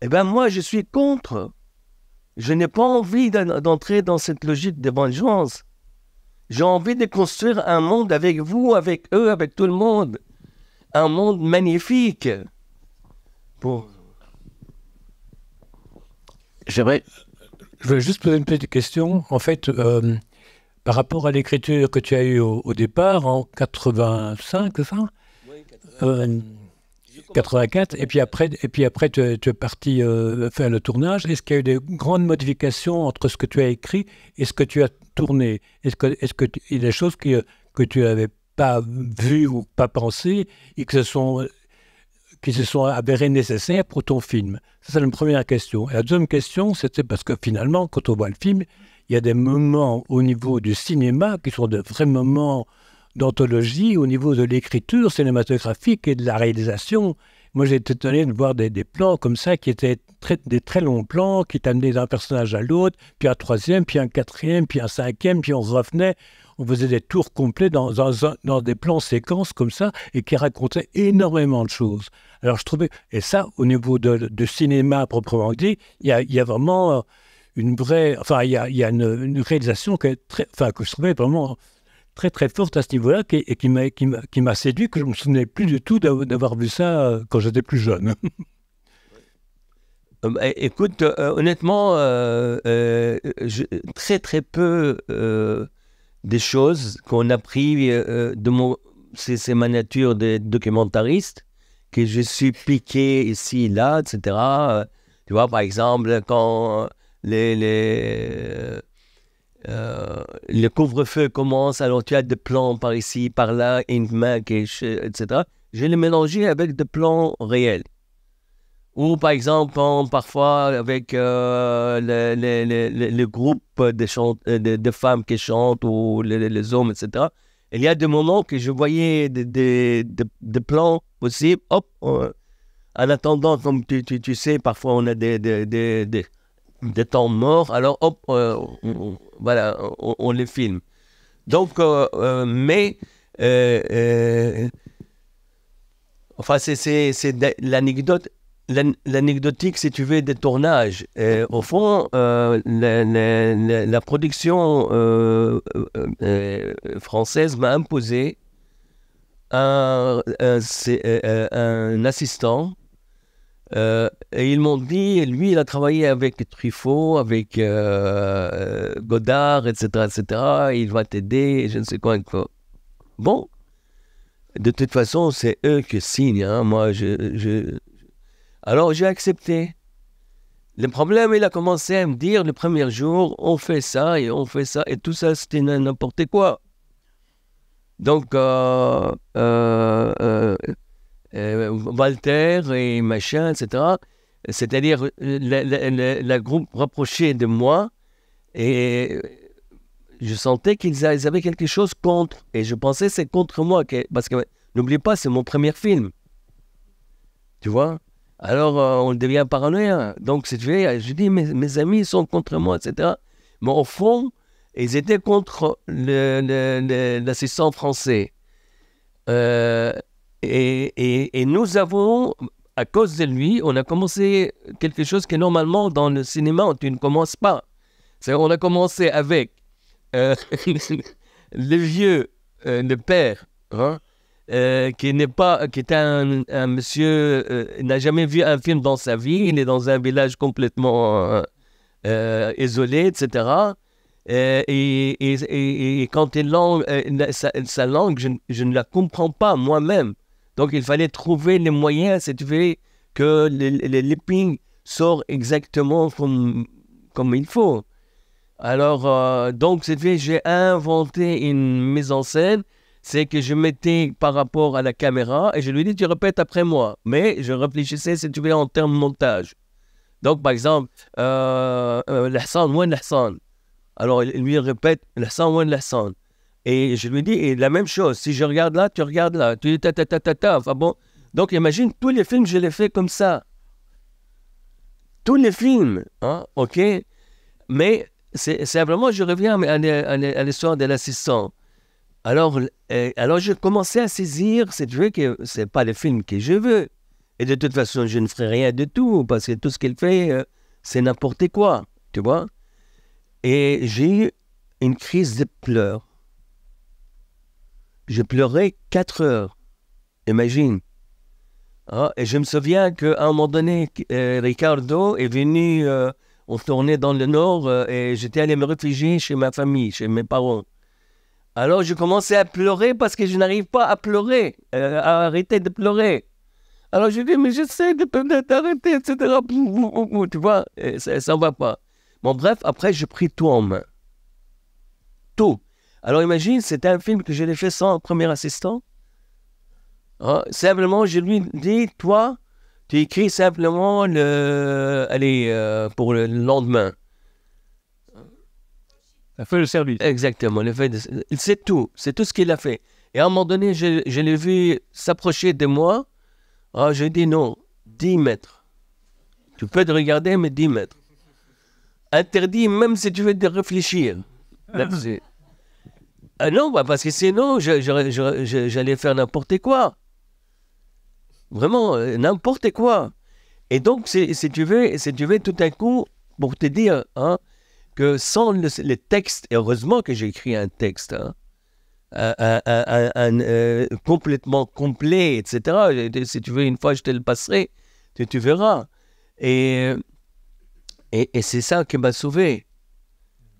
Eh bien, moi, je suis contre. Je n'ai pas envie d'entrer dans cette logique de vengeance. J'ai envie de construire un monde avec vous, avec eux, avec tout le monde. Un monde magnifique. J'aimerais. Je voulais juste poser une petite question. En fait, euh, par rapport à l'écriture que tu as eue au, départ, en 85, ça oui, 85. 84. Et puis après, et puis après tu, es, parti euh, faire le tournage. Est-ce qu'il y a eu des grandes modifications entre ce que tu as écrit et ce que tu as tourné Est-ce que, est-ce que il y a des choses que tu n'avais pas vues ou pas pensées et que ce sont qui se sont avérées nécessaires pour ton film Ça, c'est la première question. Et la deuxième question, c'était parce que finalement, quand on voit le film, il y a des moments au niveau du cinéma qui sont de vrais moments d'anthologie au niveau de l'écriture cinématographique et de la réalisation. Moi, j'étais étonné de voir des, plans comme ça qui étaient des très longs plans qui t'amenaient d'un personnage à l'autre, puis un troisième, puis un quatrième, puis un cinquième, puis on revenait. On faisait des tours complets dans, des plans séquences comme ça et qui racontaient énormément de choses. Alors, je trouvais, et ça, au niveau de, cinéma proprement dit, il y a, vraiment euh, une vraie. Enfin, il y a, une, réalisation très, enfin, que je trouvais vraiment très très forte à ce niveau-là et qui m'a, séduit, que je ne me souvenais plus du tout d'avoir vu ça euh, quand j'étais plus jeune. Euh, bah, écoute, euh, honnêtement, je, très très peu des choses qu'on a pris de mon, c'est, ma nature de documentariste que je suis piqué ici, là, etc. Tu vois, par exemple, quand les, les euh, le couvre-feu commence, alors tu as des plans par ici, par là, une etc. Je les mélanger avec des plans réels. Ou par exemple, parfois avec euh, les le, groupe euh, de, de, femmes qui chantent ou les, hommes, etc. Il y a des moments que je voyais des, plans aussi, Hop, en attendant, comme tu, tu, sais, parfois on a des, des, temps morts. Alors hop, on voilà, on, les filme. Donc, euh, euh, mais, euh, enfin, c'est l'anecdote l'anecdotique, si tu veux, des tournages. au fond, la, production française m'a imposé un, assistant euh, et ils m'ont dit, lui, il a travaillé avec Truffaut, avec euh, euh, Godard, etc., etc. Il va t'aider, je ne sais quoi Bon, de toute façon, c'est eux qui signent. Hein. Moi, je, je... Alors, j'ai accepté. Le problème, il a commencé à me dire le premier jour, on fait ça et on fait ça, et tout ça, c'était n'importe quoi. Donc, euh, euh, Walter et machin, etc. C'est-à-dire, euh, la, groupe rapproché de moi et je sentais qu'ils avaient quelque chose contre. Et je pensais c'est contre moi. Parce que, n'oublie pas, c'est mon premier film. Tu vois Alors, euh, on devient paranoïa. Donc, je, je dis, mes, mes amis sont contre moi, etc. Mais au fond, ils étaient contre l'assistant français. Euh, et, nous avons, à cause de lui, on a commencé quelque chose que normalement dans le cinéma, tu ne commences pas. C'est on a commencé avec euh, le vieux, euh, le père, hein, euh, qui n'est pas, qui est un, monsieur, n'a jamais vu un film dans sa vie, il est dans un village complètement isolé, etc. Et, quand il langue, sa, langue, je, ne la comprends pas moi-même. Donc, il fallait trouver les moyens, si tu veux, que lipping sort exactement comme, comme il faut. Alors, euh, donc, si tu veux, j'ai inventé une mise en scène. C'est que je mettais par rapport à la caméra et je lui dis, tu répètes après moi. Mais je réfléchissais, si tu veux, en termes de montage. Donc, par exemple, euh, euh l'Hassan, où l'Hassan Alors, il lui, répète, l'Hassan, où la l'Hassan et je lui dis, la même chose, si je regarde là, tu regardes là, tu ta ta ta ta ta. Enfin bon. Donc imagine tous les films, je les fais comme ça. Tous les films, hein, OK? Mais c'est vraiment, je reviens à, l'histoire de l'assistant. Alors, euh, alors, je commençais à saisir, c'est vrai que c'est pas le film que je veux. Et de toute façon, je ne ferai rien de tout, parce que tout ce qu'il fait, euh, c'est n'importe quoi, tu vois. Et j'ai eu une crise de pleurs j'ai pleurais quatre heures. Imagine. Ah, et je me souviens qu'à un moment donné, euh, Ricardo est venu, euh, on tournait dans le nord euh, et j'étais allé me réfugier chez ma famille, chez mes parents. Alors je commençais à pleurer parce que je n'arrive pas à pleurer, à arrêter de pleurer. Alors je dis, mais j'essaie de arrêter, etc. Tu vois, ça ne va pas. Bon, bref, après, j'ai pris tout en main. Tout. Alors imagine, c'est un film que j'ai fait sans premier assistant. Ah, simplement, je lui dis, toi, tu écris simplement le, allez, euh, pour le lendemain. Ça fait le service. Exactement, le fait C'est tout, c'est tout ce qu'il a fait. Et à un moment donné, je, l'ai vu s'approcher de moi. Ah, j'ai dit non, 10 mètres. Tu peux te regarder, mais 10 mètres. Interdit, même si tu veux te réfléchir là ah non, bah, parce que sinon, j'allais faire n'importe quoi. Vraiment, euh, n'importe quoi. Et donc, si, tu veux, si tu veux, tout à coup, pour te dire hein, que sans le, texte, et heureusement que j'ai écrit un texte, hein, un, euh, complètement complet, etc. Si tu veux, une fois, je te le passerai, tu, verras. et, et c'est ça qui m'a sauvé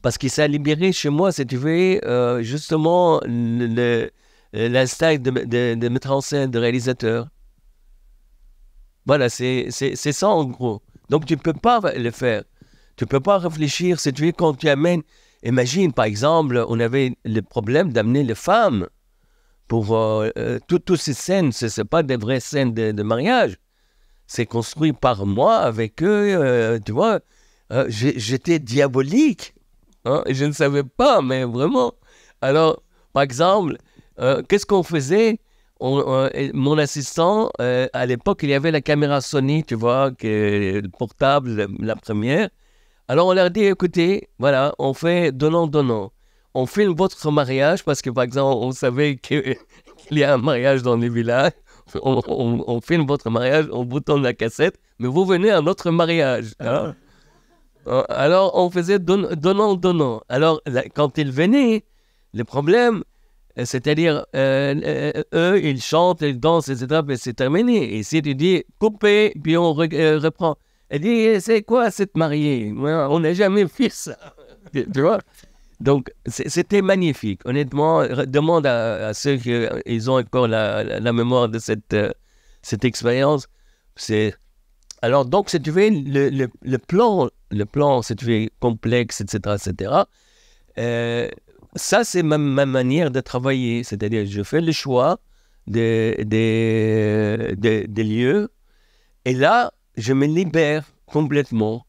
parce qu'il s'est libéré chez moi, si tu veux, euh, justement l'instinct de, de, mettre en scène, de réalisateur. Voilà, c'est ça en gros. Donc tu ne peux pas le faire. Tu ne peux pas réfléchir, si tu veux, quand tu amènes... Imagine, par exemple, on avait le problème d'amener les femmes pour euh, euh, toutes, ces scènes. Ce ne pas des vraies scènes de, de mariage. C'est construit par moi avec eux, tu vois. j'étais diabolique Hein, et je ne savais pas, mais vraiment. Alors, par exemple, euh, qu'est-ce qu'on faisait mon assistant, euh, à l'époque, il y avait la caméra Sony, tu vois, que, le portable, la première. Alors on leur dit, écoutez, voilà, on fait donnant, donnant. On filme votre mariage parce que, par exemple, on savait qu'il y a un mariage dans les villages. On, filme votre mariage, on bouton de la cassette, mais vous venez à notre mariage. Hein? Ah. Euh, alors, on faisait donnant, donnant. Alors, quand ils venaient, le problème, euh, c'est-à-dire, euh, eux, ils chantent, ils dansent, etc., et c'est terminé. Et si tu dis coupez, puis on reprend. Elle dit, eh, c'est quoi cette mariée On n'a jamais fait ça. tu vois donc, c'était magnifique. Honnêtement, demande à, ceux qui ils ont encore la, la, mémoire de cette, cette expérience. C'est... Alors, donc, si tu veux, le, le, le plan le plan c'est très complexe, etc. etc. Euh, ça, c'est ma, manière de travailler. C'est-à-dire, je fais le choix des de, lieux et là, je me libère complètement.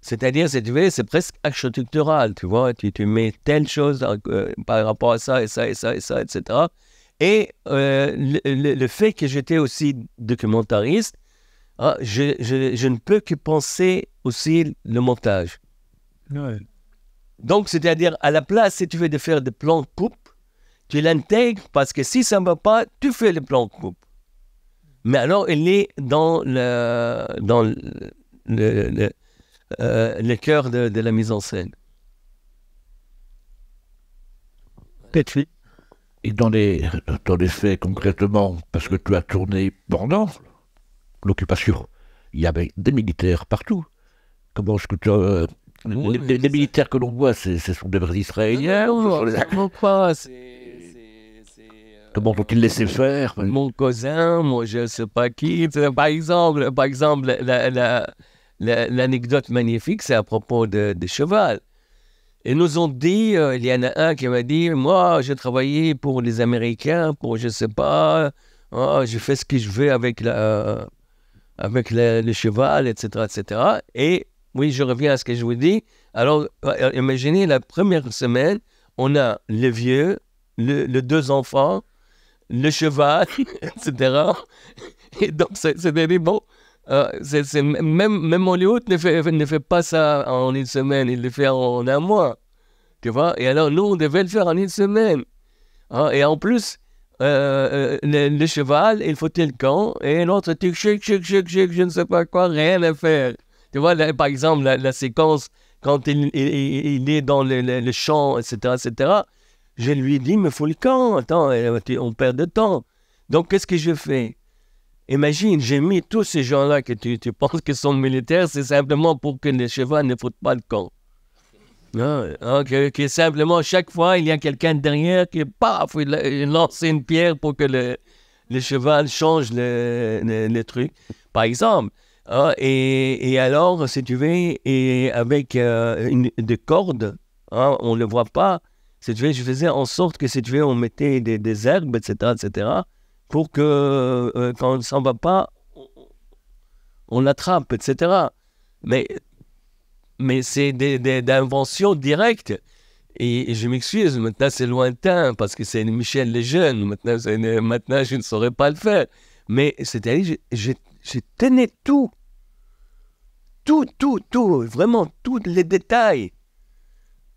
C'est-à-dire, c'est presque architectural, tu vois. Tu, tu mets telle chose euh, par rapport à ça et ça et ça et ça, etc. Et euh, le, fait que j'étais aussi documentariste, ah, je, ne peux que penser aussi le montage. Donc, c'est-à-dire, à la place, si tu veux de faire des plans de coupe, tu l'intègres parce que si ça ne va pas, tu fais le plan de coupe. Mais alors, il est dans le, dans le, le, euh, cœur de, la mise en scène. Et dans les, dans les faits, concrètement, parce que tu as tourné pendant l'occupation, il y avait des militaires partout comment je euh, les, militaires que l'on voit, ce sont des vrais Israéliens non, non, non, Comment euh, ont-ils laissé faire Mon cousin, moi je ne sais pas qui. Par exemple, par exemple l'anecdote la, magnifique, c'est à propos de, de cheval. Ils nous ont dit, euh, il y en a un qui m'a dit, moi j'ai travaillé pour les Américains, pour je ne sais pas, ah, je fais ce que je veux avec, la, avec cheval, etc., etc. Et oui, je reviens à ce que je vous dis. Alors, euh, imaginez la première semaine, on a le vieux, le, deux enfants, le cheval, etc. Et donc, c'est bon. Euh, même, même Hollywood ne fait, ne fait pas ça en une semaine, il le fait en, un mois. Tu vois Et alors, nous, on devait le faire en une semaine. Hein. Et en plus, euh, euh, le, cheval, il faut le camp, et l'autre, tu chic, chic, je ne sais pas quoi, rien à faire. Tu vois, par exemple, la, séquence, quand il, est dans le, champ, etc., etc., je lui dis, mais faut le camp, attends, euh, on perd de temps. Donc, qu'est-ce que je fais Imagine, j'ai mis tous ces gens-là que tu, penses que sont militaires, c'est simplement pour que les cheval ne foutent pas le camp. que, ah, simplement, chaque fois, il y a quelqu'un derrière qui, paf, il lance une pierre pour que le, cheval change le, truc. Par exemple, ah, et, et, alors, si tu veux, et avec euh, des cordes, hein, on ne le voit pas. Si tu veux, je faisais en sorte que si tu veux, on mettait des, herbes, etc., etc., pour que euh, quand on ne s'en va pas, on l'attrape, etc. Mais, mais c'est des, des, inventions directes. Et, je m'excuse, maintenant c'est lointain parce que c'est Michel Lejeune. Maintenant, maintenant je ne saurais pas le faire. Mais c'est-à-dire, je, je tenais tout tout, tout, tout, vraiment tous les détails.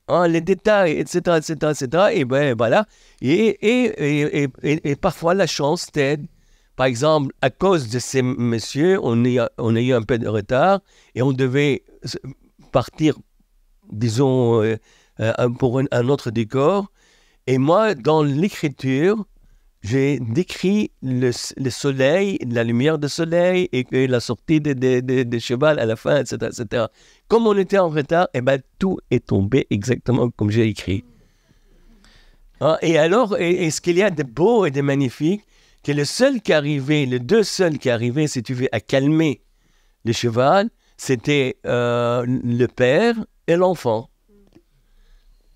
Hein, les détails, etc., etc., etc. Et ben voilà. Et, et, parfois la chance t'aide. Par exemple, à cause de ces messieurs, on, a eu un peu de retard et on devait partir, disons, euh, euh, pour un, autre décor. Et moi, dans l'écriture, j'ai décrit le, soleil, la lumière du soleil et, la sortie des de, à la fin, etc., etc. Comme on était en retard, et eh ben, tout est tombé exactement comme j'ai écrit. Ah, et alors, est ce qu'il y a de beau et de magnifique, que le seul qui arrivait, les deux seuls qui arrivaient, si tu veux, à calmer le cheval, c'était euh, le père et l'enfant.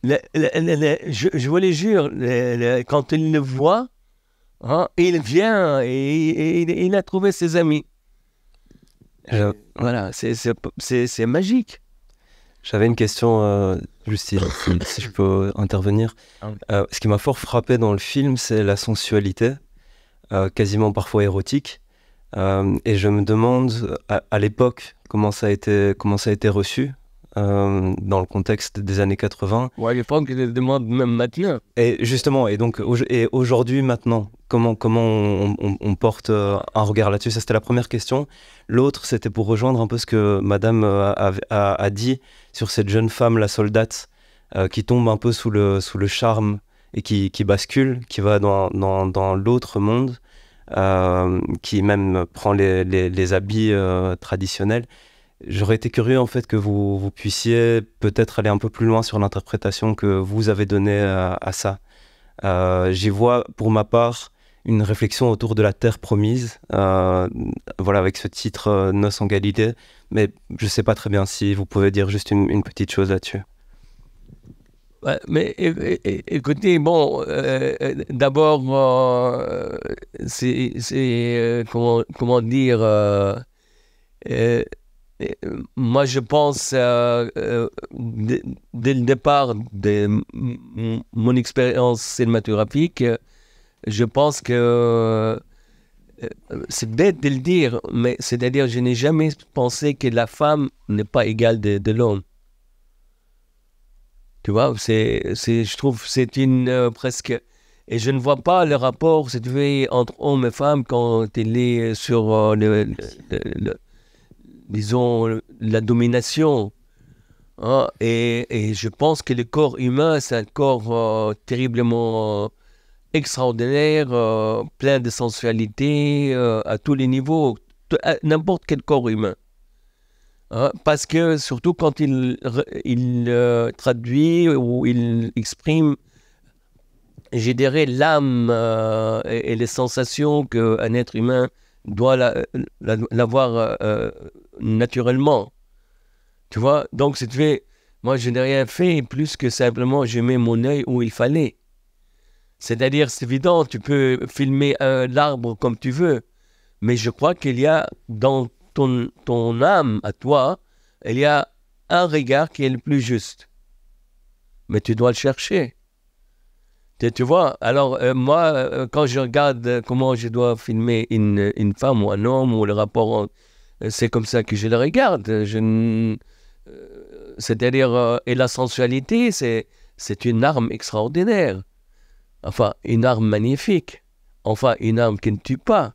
je, vous le jure, quand il le voient, Hein? il vient et, il a trouvé ses amis. Euh, voilà, c'est magique. J'avais une question, euh, Justine, si je peux intervenir. Ah euh, ce qui m'a fort frappé dans le film, c'est la sensualité, quasiment parfois érotique. et je me demande à, à l'époque comment ça a été comment ça a été reçu euh, dans le contexte des années 80. Ouais, les femmes qui les demandent même maintenant. Et justement, et donc aujourd'hui, maintenant, comment, comment on, porte euh, un regard là-dessus Ça, c'était la première question. L'autre, c'était pour rejoindre un peu ce que madame euh, a, a, dit sur cette jeune femme, la soldate, qui tombe un peu sous le, sous le charme et qui, qui bascule, qui va dans, dans, dans l'autre monde, qui même prend les, les habits traditionnels. J'aurais été curieux en fait que vous, vous puissiez peut-être aller un peu plus loin sur l'interprétation que vous avez donnée euh, à, ça. Euh, j'y vois pour ma part une réflexion autour de la terre promise, euh, voilà avec ce titre euh, en Galilée, mais je ne sais pas très bien si vous pouvez dire juste une, petite chose là-dessus. mais écoutez, bon, d'abord, c'est comment, comment, dire euh, moi, je pense, euh, euh, dès le départ de mon expérience cinématographique, je pense que c'est bête de le dire, mais c'est-à-dire, je n'ai jamais pensé que la femme n'est pas égale de, l'homme. Tu vois, je trouve, c'est une presque. Et je ne vois pas le rapport, entre homme et femme quand il est sur le disons, la domination. Hein, et, je pense que le corps humain, c'est un corps euh, terriblement euh, extraordinaire, euh, plein de sensualité à tous les niveaux, n'importe quel corps humain. Hein, parce que surtout quand il, traduit ou il exprime, je dirais, l'âme et, et, les sensations qu'un être humain doit l'avoir euh, euh, naturellement. Tu vois Donc, si tu veux, moi, je n'ai rien fait plus que simplement je mets mon œil où il fallait. C'est-à-dire, c'est évident, tu peux filmer l'arbre comme tu veux, mais je crois qu'il y a dans ton âme à toi, il y a un regard qui est le plus juste. Mais tu dois le chercher. Tu, vois, alors euh, moi, euh, quand je regarde euh, comment je dois filmer une, une femme ou un homme ou le rapport, c'est comme ça que je le regarde. Je, c'est-à-dire, et la sensualité, c'est, c'est une arme extraordinaire. Enfin, une arme magnifique. Enfin, une arme qui ne tue pas.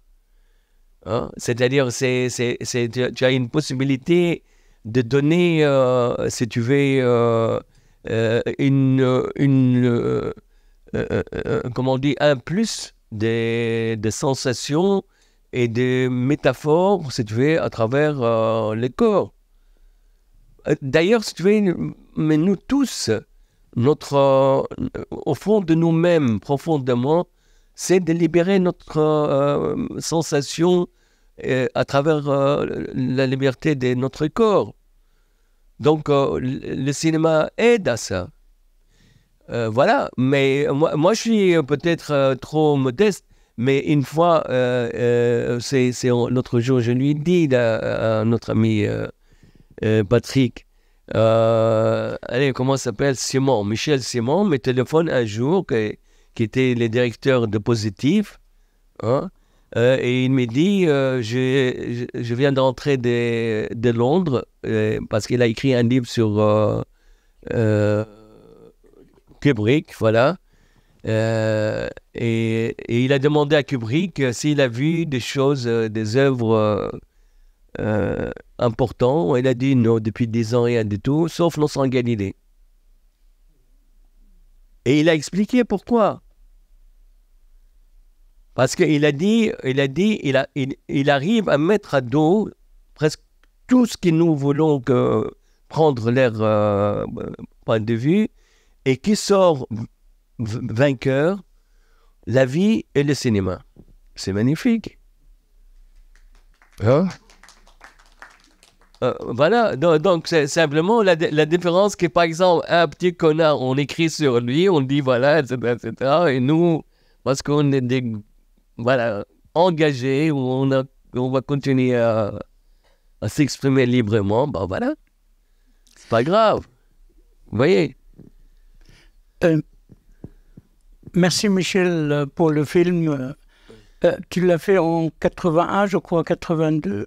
Hein? C'est-à-dire, c'est, c'est, tu as une possibilité de donner, si tu veux, une, une, euh, euh, euh, comment on dit, un plus des, sensations et des métaphores, situées à travers le les corps. D'ailleurs, tu mais nous tous, notre, au fond de nous-mêmes, profondément, c'est de libérer notre sensation à travers la liberté de notre corps. Donc, le cinéma aide à ça. Euh, voilà, mais moi, je suis euh, peut-être euh, trop modeste, mais une fois, c'est l'autre jour, je lui ai dit à, notre ami Patrick, allez, comment s'appelle Simon, Michel Simon, me téléphone un jour, qui était le directeur de Positif, hein, et il me dit, je, viens d'entrer de, Londres parce qu'il a écrit un livre sur Kubrick, voilà. Euh, et, il a demandé à Kubrick euh, s'il a vu des choses, euh, des œuvres importantes. Il a dit non, depuis 10 ans, rien du tout, sauf nos Galilée. Et il a expliqué pourquoi. Parce qu'il a dit, il a dit, il, arrive à mettre à dos presque tout ce que nous voulons que prendre l'air point de vue, et qui sort vainqueur La vie et le cinéma. C'est magnifique. Hein? Euh, voilà, donc c'est simplement la, différence que par exemple, un petit connard, on écrit sur lui, on dit voilà, etc., etc. Et nous, parce qu'on est des, voilà, engagés, on, va continuer à, à s'exprimer librement, ben voilà, c'est pas grave. Vous voyez euh, merci Michel euh, pour le film. Euh, tu l'as fait en 81, je crois, 82.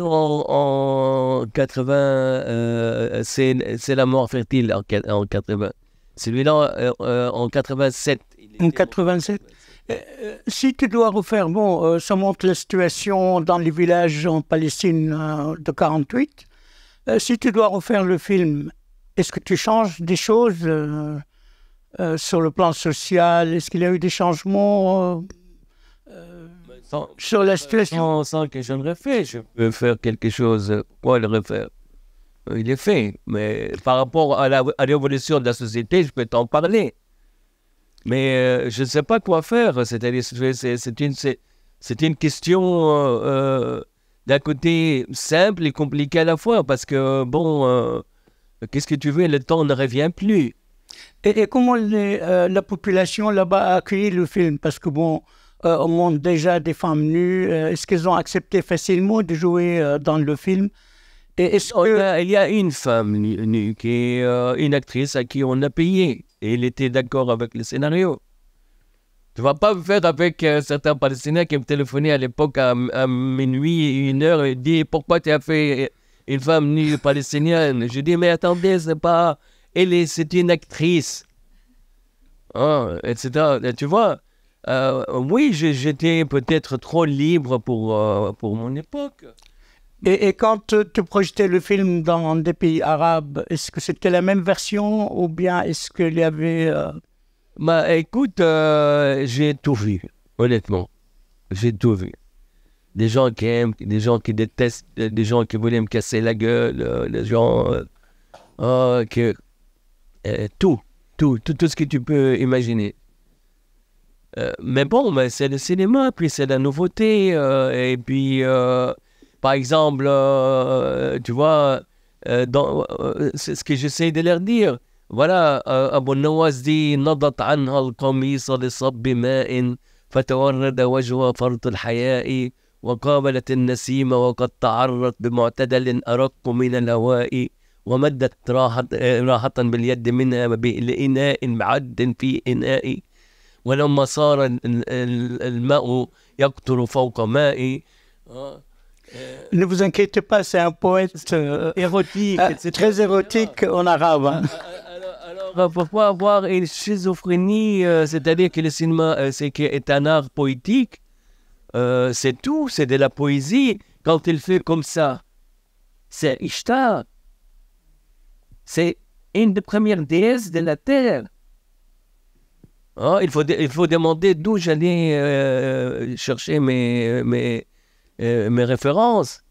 en, 80, c'est la mort fertile en, en 80. Celui-là, en 87. En 87 si tu dois refaire, bon, ça montre la situation dans les villages en Palestine de 48. si tu dois refaire le film, est-ce que tu changes des choses euh, sur le plan social Est-ce qu'il y a eu des changements euh, euh, sur la situation sans, sans, que je ne refais, je peux faire quelque chose. Quoi le refaire Il est fait. Mais par rapport à l'évolution de la société, je peux t'en parler. Mais je ne sais pas quoi faire. cest c'est une, une, question d'un côté simple et compliqué à la fois, parce que, bon, qu'est-ce que tu veux, le temps ne revient plus. Et, comment euh, la population là-bas a accueilli le film Parce que bon, on euh, montre déjà des femmes nues. Euh, est-ce qu'elles ont accepté facilement de jouer dans le film oh, il, y a, une femme nue qui est une actrice à qui on a payé. Et elle était d'accord avec le scénario. Tu vas pas me faire avec certains Palestiniens qui me téléphonaient à l'époque à, minuit minuit, une heure, et dit « pourquoi tu as fait une femme nue palestinienne. Je dis mais attendez, c'est pas elle est une actrice. Ah, etc. tu vois, euh, oui, j'étais peut-être trop libre pour, euh, pour mon époque. Et, quand tu, projetais le film dans des pays arabes, est-ce que c'était la même version ou bien est-ce qu'il y avait... Euh, bah, écoute, j'ai tout vu, honnêtement. J'ai tout vu. Des gens qui aiment, des gens qui détestent, des gens qui voulaient me casser la gueule, des gens ah, qui euh, tout, tout, tout, ce que tu peux imaginer. Euh, mais bon, c'est le cinéma, puis c'est la nouveauté. Euh, et puis, euh, par exemple, euh, tu vois, euh, dans, euh, c'est ce que j'essaie de leur dire. Voilà, euh, Abu Nawaz dit Nadat an al-kamis al-sab ma'in, fatawarrad wajwa fart al-hayai, wa qabalat nasima wa ta'arrat bi mu'tadal arak min al ومدت راحة باليد منها لإناء معد في إنائي ولما صار الماء يقطر فوق مائي Ne vous inquiétez pas, c'est un poète euh, érotique, c'est très érotique en arabe. Alors, pourquoi avoir une schizophrénie, euh, c'est-à-dire que le cinéma euh, c'est, est un art poétique, euh, c'est tout, c'est de la poésie, quand il fait comme ça, c'est Ishtar. C'est une des premières déesses de la terre. Ah, il, faut, il faut demander d'où j'allais euh, chercher mes, mes, euh, mes références.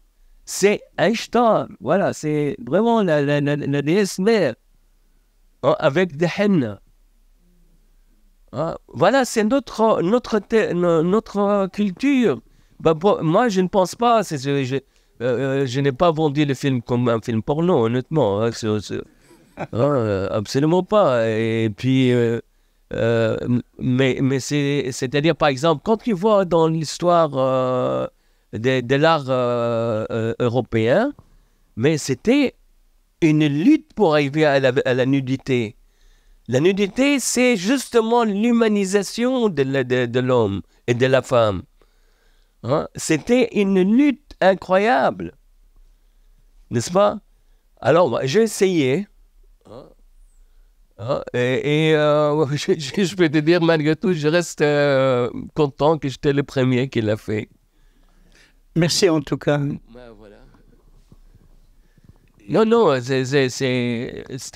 C'est Einstein, Voilà, c'est vraiment la, la, la, déesse mère. Ah, avec des henna. Ah, voilà, c'est notre, notre, notre, culture. Bah, moi, je ne pense pas. Euh, euh, je n'ai pas vendu le film comme un film porno, honnêtement. Hein, hein, euh, absolument pas. Et puis, mais, mais c'est-à-dire, par exemple, quand tu vois dans l'histoire de, l'art européen, mais c'était une lutte pour arriver à la, nudité. La nudité, c'est justement l'humanisation de, l'homme et de la femme. Hein. C'était une lutte incroyable. N'est-ce pas Alors, j'ai essayé. Hein, hein, et, euh, je, peux te dire, malgré tout, je reste euh, content que j'étais le premier qui l'a fait. Merci en tout cas. Ben, non, non, c'est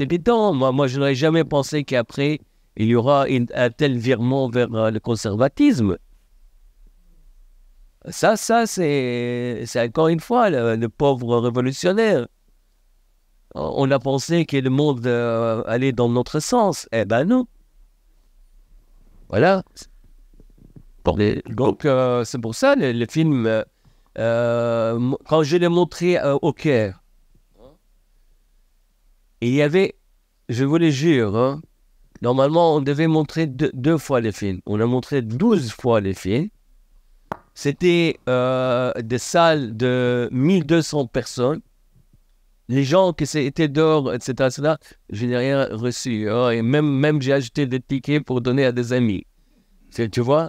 évident. Moi, moi je n'aurais jamais pensé qu'après, il y aura un tel virement vers euh, le conservatisme. Ça, ça, c'est encore une fois le, pauvre révolutionnaire. On a pensé que le monde euh, allait dans notre sens. Eh ben non. Voilà. donc, euh, c'est pour ça, le, film, euh, quand je l'ai montré au Caire, hein, il y avait, je vous le jure, hein, normalement, on devait montrer deux, fois les films. On a montré douze fois les films. C'était euh, des salles de 1200 personnes. Les gens qui étaient dehors, etc., etc., je n'ai rien reçu. Hein, et même, même j'ai acheté des tickets pour donner à des amis. Tu vois euh,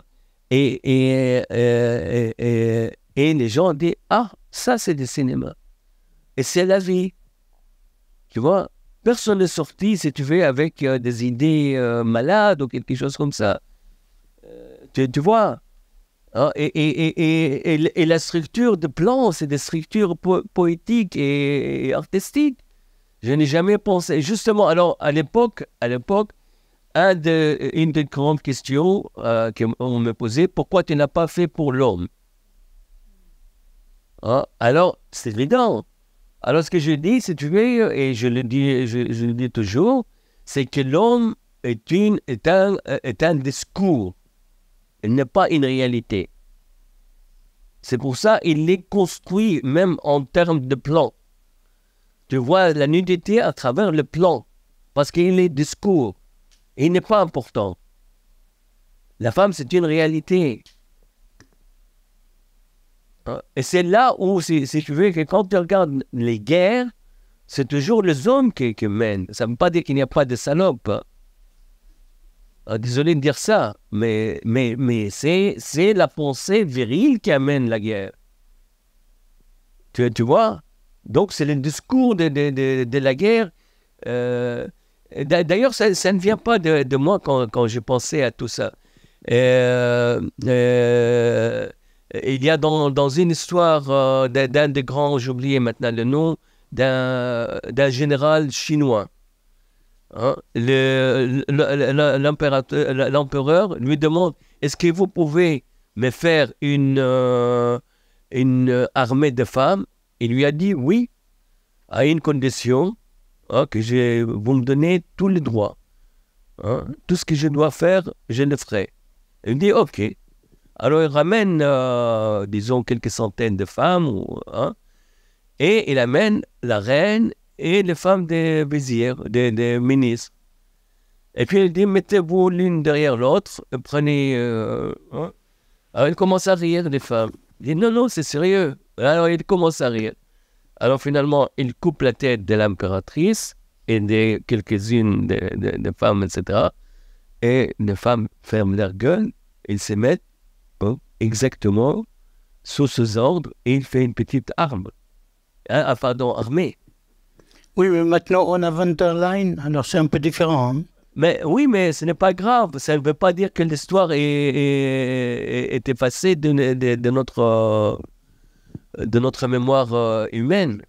et, et, et, les gens dit Ah, ça, c'est du cinéma. Et c'est la vie. Tu vois Personne n'est sorti, si tu veux, avec euh, des idées malades ou quelque chose comme ça. tu vois Hein, et, et, la structure de plan, c'est des structures poétiques et, artistiques. Je n'ai jamais pensé. Justement, alors à l'époque, à l'époque, une des grandes questions euh, qu'on me posait, pourquoi tu n'as pas fait pour l'homme hein, Alors, c'est évident. Alors, ce que je dis, si tu veux, et je le dis, je, dis toujours, c'est que l'homme est, est un discours n'est pas une réalité. C'est pour ça qu'il est construit même en termes de plan. Tu vois la nudité à travers le plan, parce qu'il est discours. Il n'est pas important. La femme, c'est une réalité. Hein? Et c'est là où, si, tu veux, que quand tu regardes les guerres, c'est toujours les hommes qui, qui mènent. Ça ne veut pas dire qu'il n'y a pas de salopes. Hein. Ah, désolé de dire ça, mais, mais, mais c'est la pensée virile qui amène la guerre. Tu, tu vois Donc, c'est le discours de, la guerre. Euh, d'ailleurs, ça, ne vient pas de, moi quand, quand pensé à tout ça. Euh, euh, il y a dans, dans une histoire d'un des grands, j'ai oublié maintenant le nom, d'un général chinois Hein, L'empereur lui demande Est-ce que vous pouvez me faire une, euh, une armée de femmes Il lui a dit Oui, à une condition hein, que je, vous me donnez tous les droits. Hein, tout ce que je dois faire, je le ferai. Il dit Ok. Alors il ramène, euh, disons, quelques centaines de femmes, hein, et il amène la reine et les femmes des vizirs, des, ministres. Et puis il dit, mettez-vous l'une derrière l'autre, prenez... Euh, hein. Alors il commence à rire, les femmes. Il dit, non, non, c'est sérieux. Alors il commence à rire. Alors finalement, il coupe la tête de l'impératrice et de quelques-unes des de, femmes, etc. Et les femmes ferment leur gueule, ils se mettent hein, exactement sous ses ordres et il fait une petite arme. Hein, pardon, armée. Oui, mais maintenant on a Van alors c'est un peu différent. Hein. Mais oui, mais ce n'est pas grave. Ça ne veut pas dire que l'histoire est, effacée de, notre, euh, de notre mémoire euh, humaine.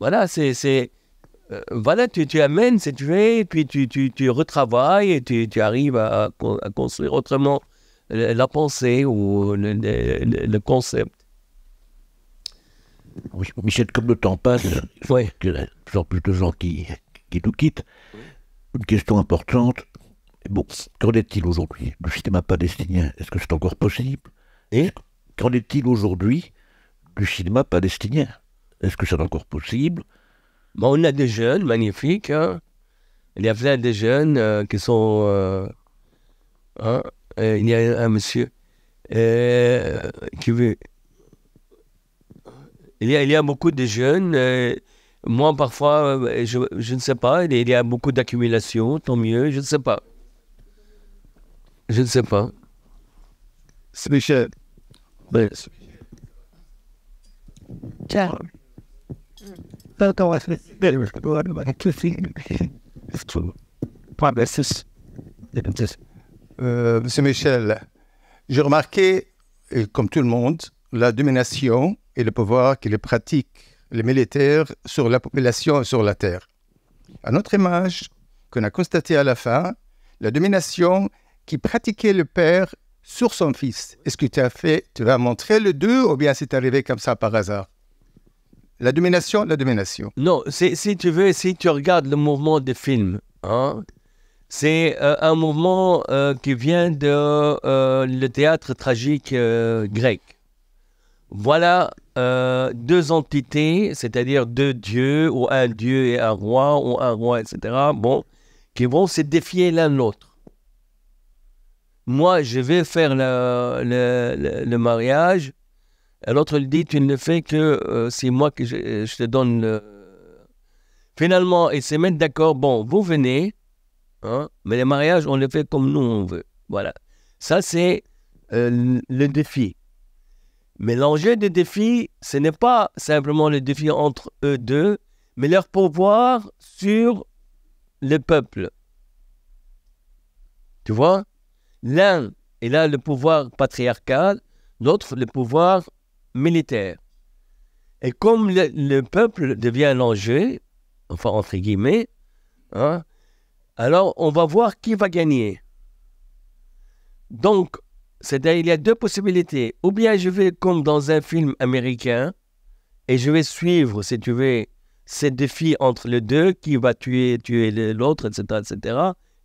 Voilà, c'est. Euh, voilà, tu, tu amènes cette puis tu, tu, tu, retravailles et tu, arrives à, construire autrement la pensée ou le concept. Michel, comme le temps passe, euh, y que de plus en plus de gens qui, nous quittent, une question importante. Bon, qu'en est-il aujourd'hui du cinéma palestinien Est-ce que c'est encore possible Et Qu'en est-il aujourd'hui du cinéma palestinien Est-ce que c'est encore possible On a des jeunes magnifiques. Hein. il y a plein de jeunes euh, qui sont. Euh, hein, il y a un monsieur qui veut il y a, beaucoup de jeunes. Euh, moi, parfois, euh, je, ne sais pas. Il y a beaucoup d'accumulation, tant mieux. Je ne sais pas. Je ne sais pas. C'est Michel. Ben. Ciao. Euh, Monsieur Michel, j'ai remarqué, comme tout le monde, la domination et le pouvoir qu'il pratique les militaires, sur la population et sur la terre. À notre image, qu'on a constaté à la fin, la domination qui pratiquait le père sur son fils. Est-ce que tu as fait, tu vas montrer le deux ou bien c'est arrivé comme ça par hasard La domination, la domination. Non, si tu veux, si tu regardes le mouvement des films, hein, c'est euh, un mouvement euh, qui vient de euh, le théâtre tragique grec. Voilà euh, deux entités, c'est-à-dire deux dieux, ou un dieu et un roi, ou un roi, etc., bon, qui vont se défier l'un l'autre. Moi, je vais faire le, mariage. L'autre dit, tu ne le fais que si euh, c'est moi que euh, je, te donne le... Finalement, ils se mettent d'accord, bon, vous venez, hein, mais le mariage, on le fait comme nous, on veut. Voilà. Ça, c'est le défi. Mais l'enjeu des défis, ce n'est pas simplement le défi entre eux deux, mais leur pouvoir sur le peuple. Tu vois L'un, est a le pouvoir patriarcal, l'autre, le pouvoir militaire. Et comme le, peuple devient l'enjeu, enfin entre guillemets, hein, alors on va voir qui va gagner. Donc, c'est-à-dire, il y a deux possibilités. Ou bien je vais comme dans un film américain et je vais suivre, si tu veux, ce défi entre les deux, qui va tuer, tuer l'autre, etc., etc.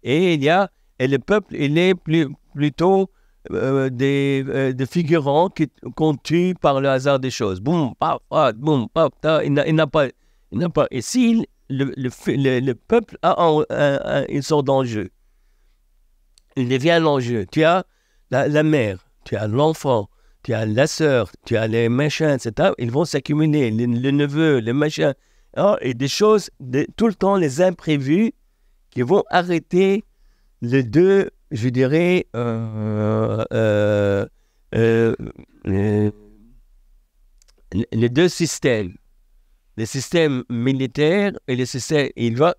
Et il y a, et le peuple, il est plus, plutôt euh, euh, des, figurants qu'on tue par le hasard des choses. Boum, paf, boum, paf, il n'a pas, n'a pas. Et si le, le, peuple a un, une sorte d'enjeu, il devient l'enjeu. Tu as la, mère, tu as l'enfant, tu as la sœur, tu as les machins, etc. Ils vont s'accumuler, le, neveu, les machins. Oh, et des choses, de, tout le temps, les imprévus qui vont arrêter les deux, je dirais, euh, euh, euh, les deux systèmes. Le système militaire et le système. Il va,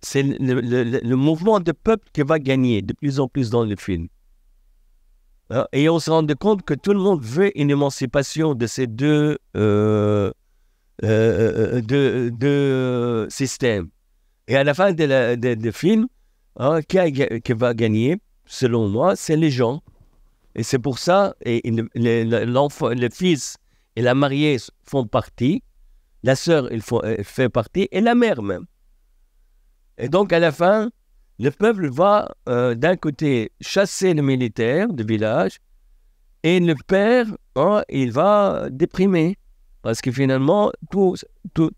c'est le, le mouvement de peuple qui va gagner de plus en plus dans le film et on se rend compte que tout le monde veut une émancipation de ces deux, euh, euh, euh, de, systèmes. Et à la fin du film, hein, qui, va gagner, selon moi, c'est les gens. Et c'est pour ça, et, et le, fils et la mariée font partie, la sœur fait partie, et la mère même. Et donc à la fin, le peuple va euh, d'un côté chasser le militaire du village et le père, hein, il va déprimer parce que finalement, tout, tout,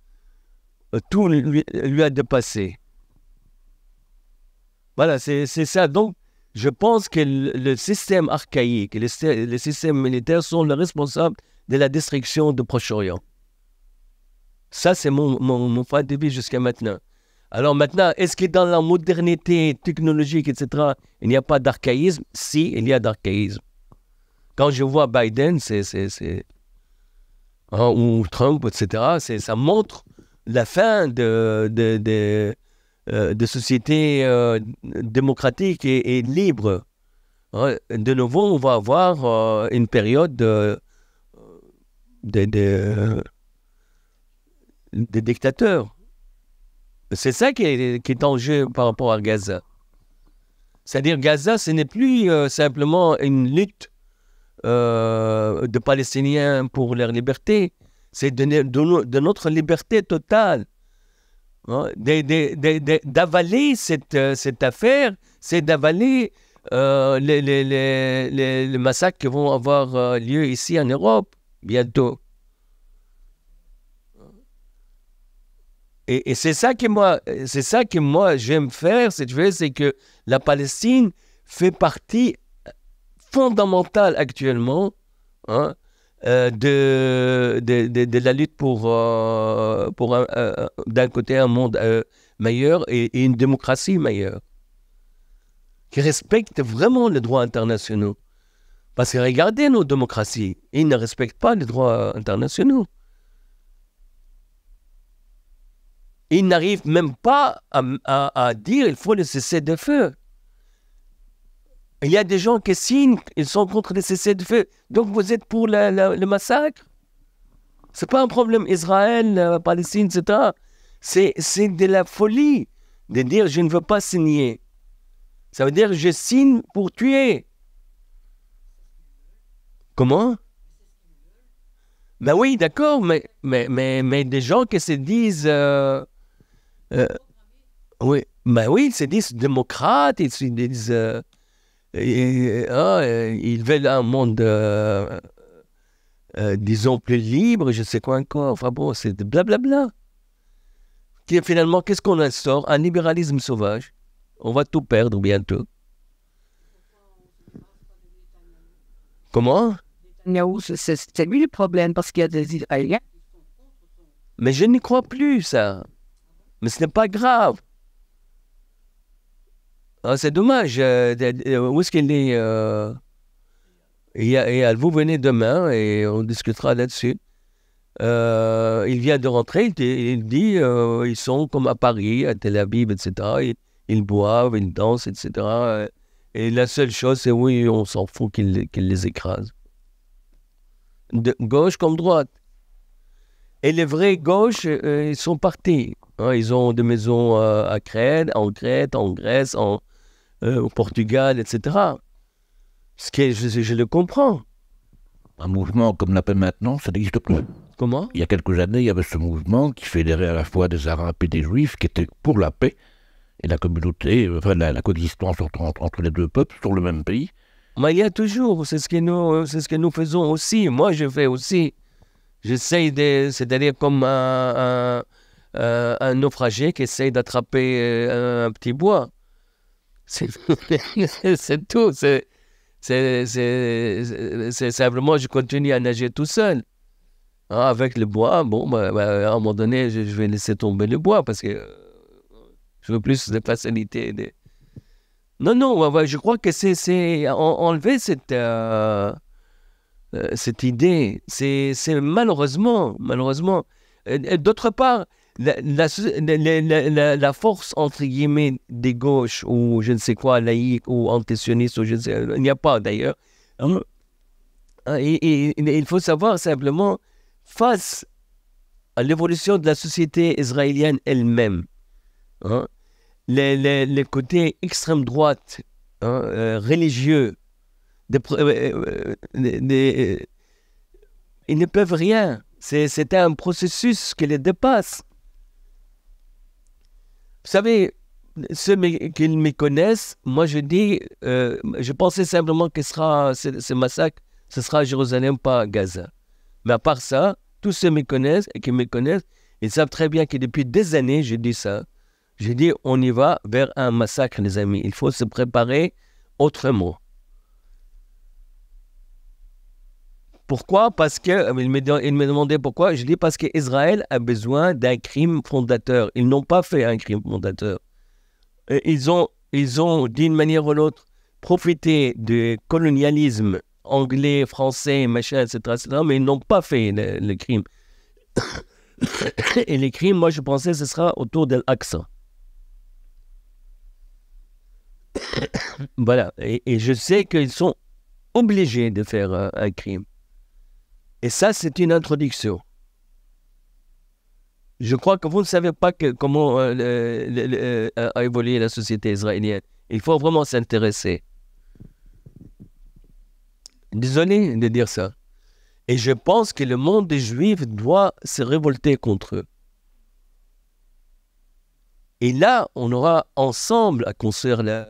euh, lui, a dépassé. Voilà, c'est ça. Donc, je pense que le, système archaïque et le, système militaire sont les responsables de la destruction du Proche-Orient. Ça, c'est mon, mon point de vue jusqu'à maintenant. Alors maintenant, est-ce que dans la modernité technologique, etc., il n'y a pas d'archaïsme Si, il y a d'archaïsme. Quand je vois Biden, c'est, hein, ou Trump, etc., ça montre la fin de, de, euh, sociétés euh, démocratiques et, libres. Hein, de nouveau, on va avoir euh, une période de, de, dictateurs. C'est ça qui est, en jeu par rapport à Gaza. C'est-à-dire Gaza, ce n'est plus euh, simplement une lutte euh, de Palestiniens pour leur liberté, c'est de, de, notre liberté totale. Hein, d'avaler cette, euh, cette, affaire, c'est d'avaler les, les, les, massacres qui vont avoir lieu ici en Europe bientôt. Et, c'est ça que moi, c'est ça que moi j'aime faire, c'est c'est que la Palestine fait partie euh, fondamentale actuellement hein, euh, de, de, la lutte pour, euh, pour d'un côté un monde meilleur et, et, une démocratie meilleure, qui respecte vraiment les droits internationaux. Parce que regardez nos démocraties, ils ne respectent pas les droits internationaux. ils n'arrivent même pas à, dire il faut le cessez de feu. Il y a des gens qui signent, ils sont contre le cessez de feu. Donc vous êtes pour le massacre Ce n'est pas un problème Israël, euh, Palestine, etc. C'est de la folie de dire je ne veux pas signer. Ça veut dire je signe pour tuer. Comment Ben oui, d'accord, mais, mais, mais, des gens qui se disent euh, euh, oui, ben oui, ils se disent démocrates, ils se disent. ils veulent un monde, euh, euh, disons, plus libre, je sais quoi encore. Enfin bon, c'est blablabla. Bla. Finalement, qu'est-ce qu'on instaure Un libéralisme sauvage. On va tout perdre bientôt. Comment C'est lui le problème, parce qu'il y a des Israéliens. Mais je n'y crois plus, ça. Mais ce n'est pas grave. Ah, c'est dommage. Euh, euh, où est-ce qu'il est, et, euh, Vous venez demain et on discutera là-dessus. il vient de rentrer, il, dit ils sont comme à Paris, à Tel Aviv, etc. Ils, boivent, ils dansent, etc. Et la seule chose, c'est oui, on s'en fout qu'ils les écrasent. De gauche comme droite. Et les vrais gauches, ils sont partis. Hein, ils ont des maisons euh, à Crète, en Crète, en Grèce, en, euh, au Portugal, etc. Ce que je, je, le comprends. Un mouvement comme l'appelle maintenant, ça n'existe plus. Comment Il y a quelques années, il y avait ce mouvement qui fédérait à la fois des Arabes et des Juifs qui étaient pour la paix et la communauté, euh, enfin la, coexistence entre, entre, les deux peuples sur le même pays. Mais il y a toujours, c'est ce que nous, c'est ce que nous faisons aussi. Moi, je fais aussi. J'essaye de, c'est-à-dire comme un euh, un naufragé qui essaye d'attraper euh, un, petit bois. C'est tout. C'est simplement, je continue à nager tout seul. Ah, avec le bois, bon, bah, bah à un moment donné, je, vais laisser tomber le bois parce que euh, je veux plus de facilité. Non, non, je crois que c'est enlever cette, cette idée. C'est malheureusement, malheureusement. D'autre part, la, la, la, force, entre guillemets, des gauches ou je ne sais quoi, laïque ou antisioniste, il n'y a pas d'ailleurs. Hein. Hein, il faut savoir simplement, face à l'évolution de la société israélienne elle-même, hein, les, les, côtés extrême droite, hein, euh, religieux, euh, euh, ils ne peuvent rien. C'est un processus qui les dépasse savez, ceux qui me connaissent, moi je dis, euh, je pensais simplement que sera, ce, ce, massacre, ce sera à Jérusalem, pas Gaza. Mais à part ça, tous ceux qui me connaissent et qui me connaissent, ils savent très bien que depuis des années, je dis ça. Je dis, on y va vers un massacre, les amis. Il faut se préparer autrement. Pourquoi Parce que, euh, il me, demandait pourquoi, je dis parce qu'Israël a besoin d'un crime fondateur. Ils n'ont pas fait un crime fondateur. Ils ont, ils ont d'une manière ou l'autre, profité du colonialisme anglais, français, machin, etc., mais ils n'ont pas fait le, crime. Et les crimes, moi, je pensais que ce sera autour de l'Aqsa. voilà. Et, je sais qu'ils sont obligés de faire euh, un crime. Et ça, c'est une introduction. Je crois que vous ne savez pas comment euh, euh, a évolué la société israélienne. Il faut vraiment s'intéresser. Désolé de dire ça. Et je pense que le monde des Juifs doit se révolter contre eux. Et là, on aura ensemble à construire euh,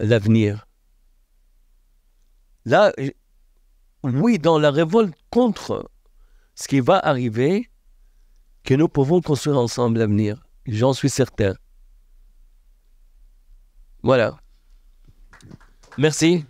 l'avenir. là, Mhm. oui, dans la révolte contre ce qui va arriver, que nous pouvons construire ensemble l'avenir. J'en suis certain. Voilà. Merci.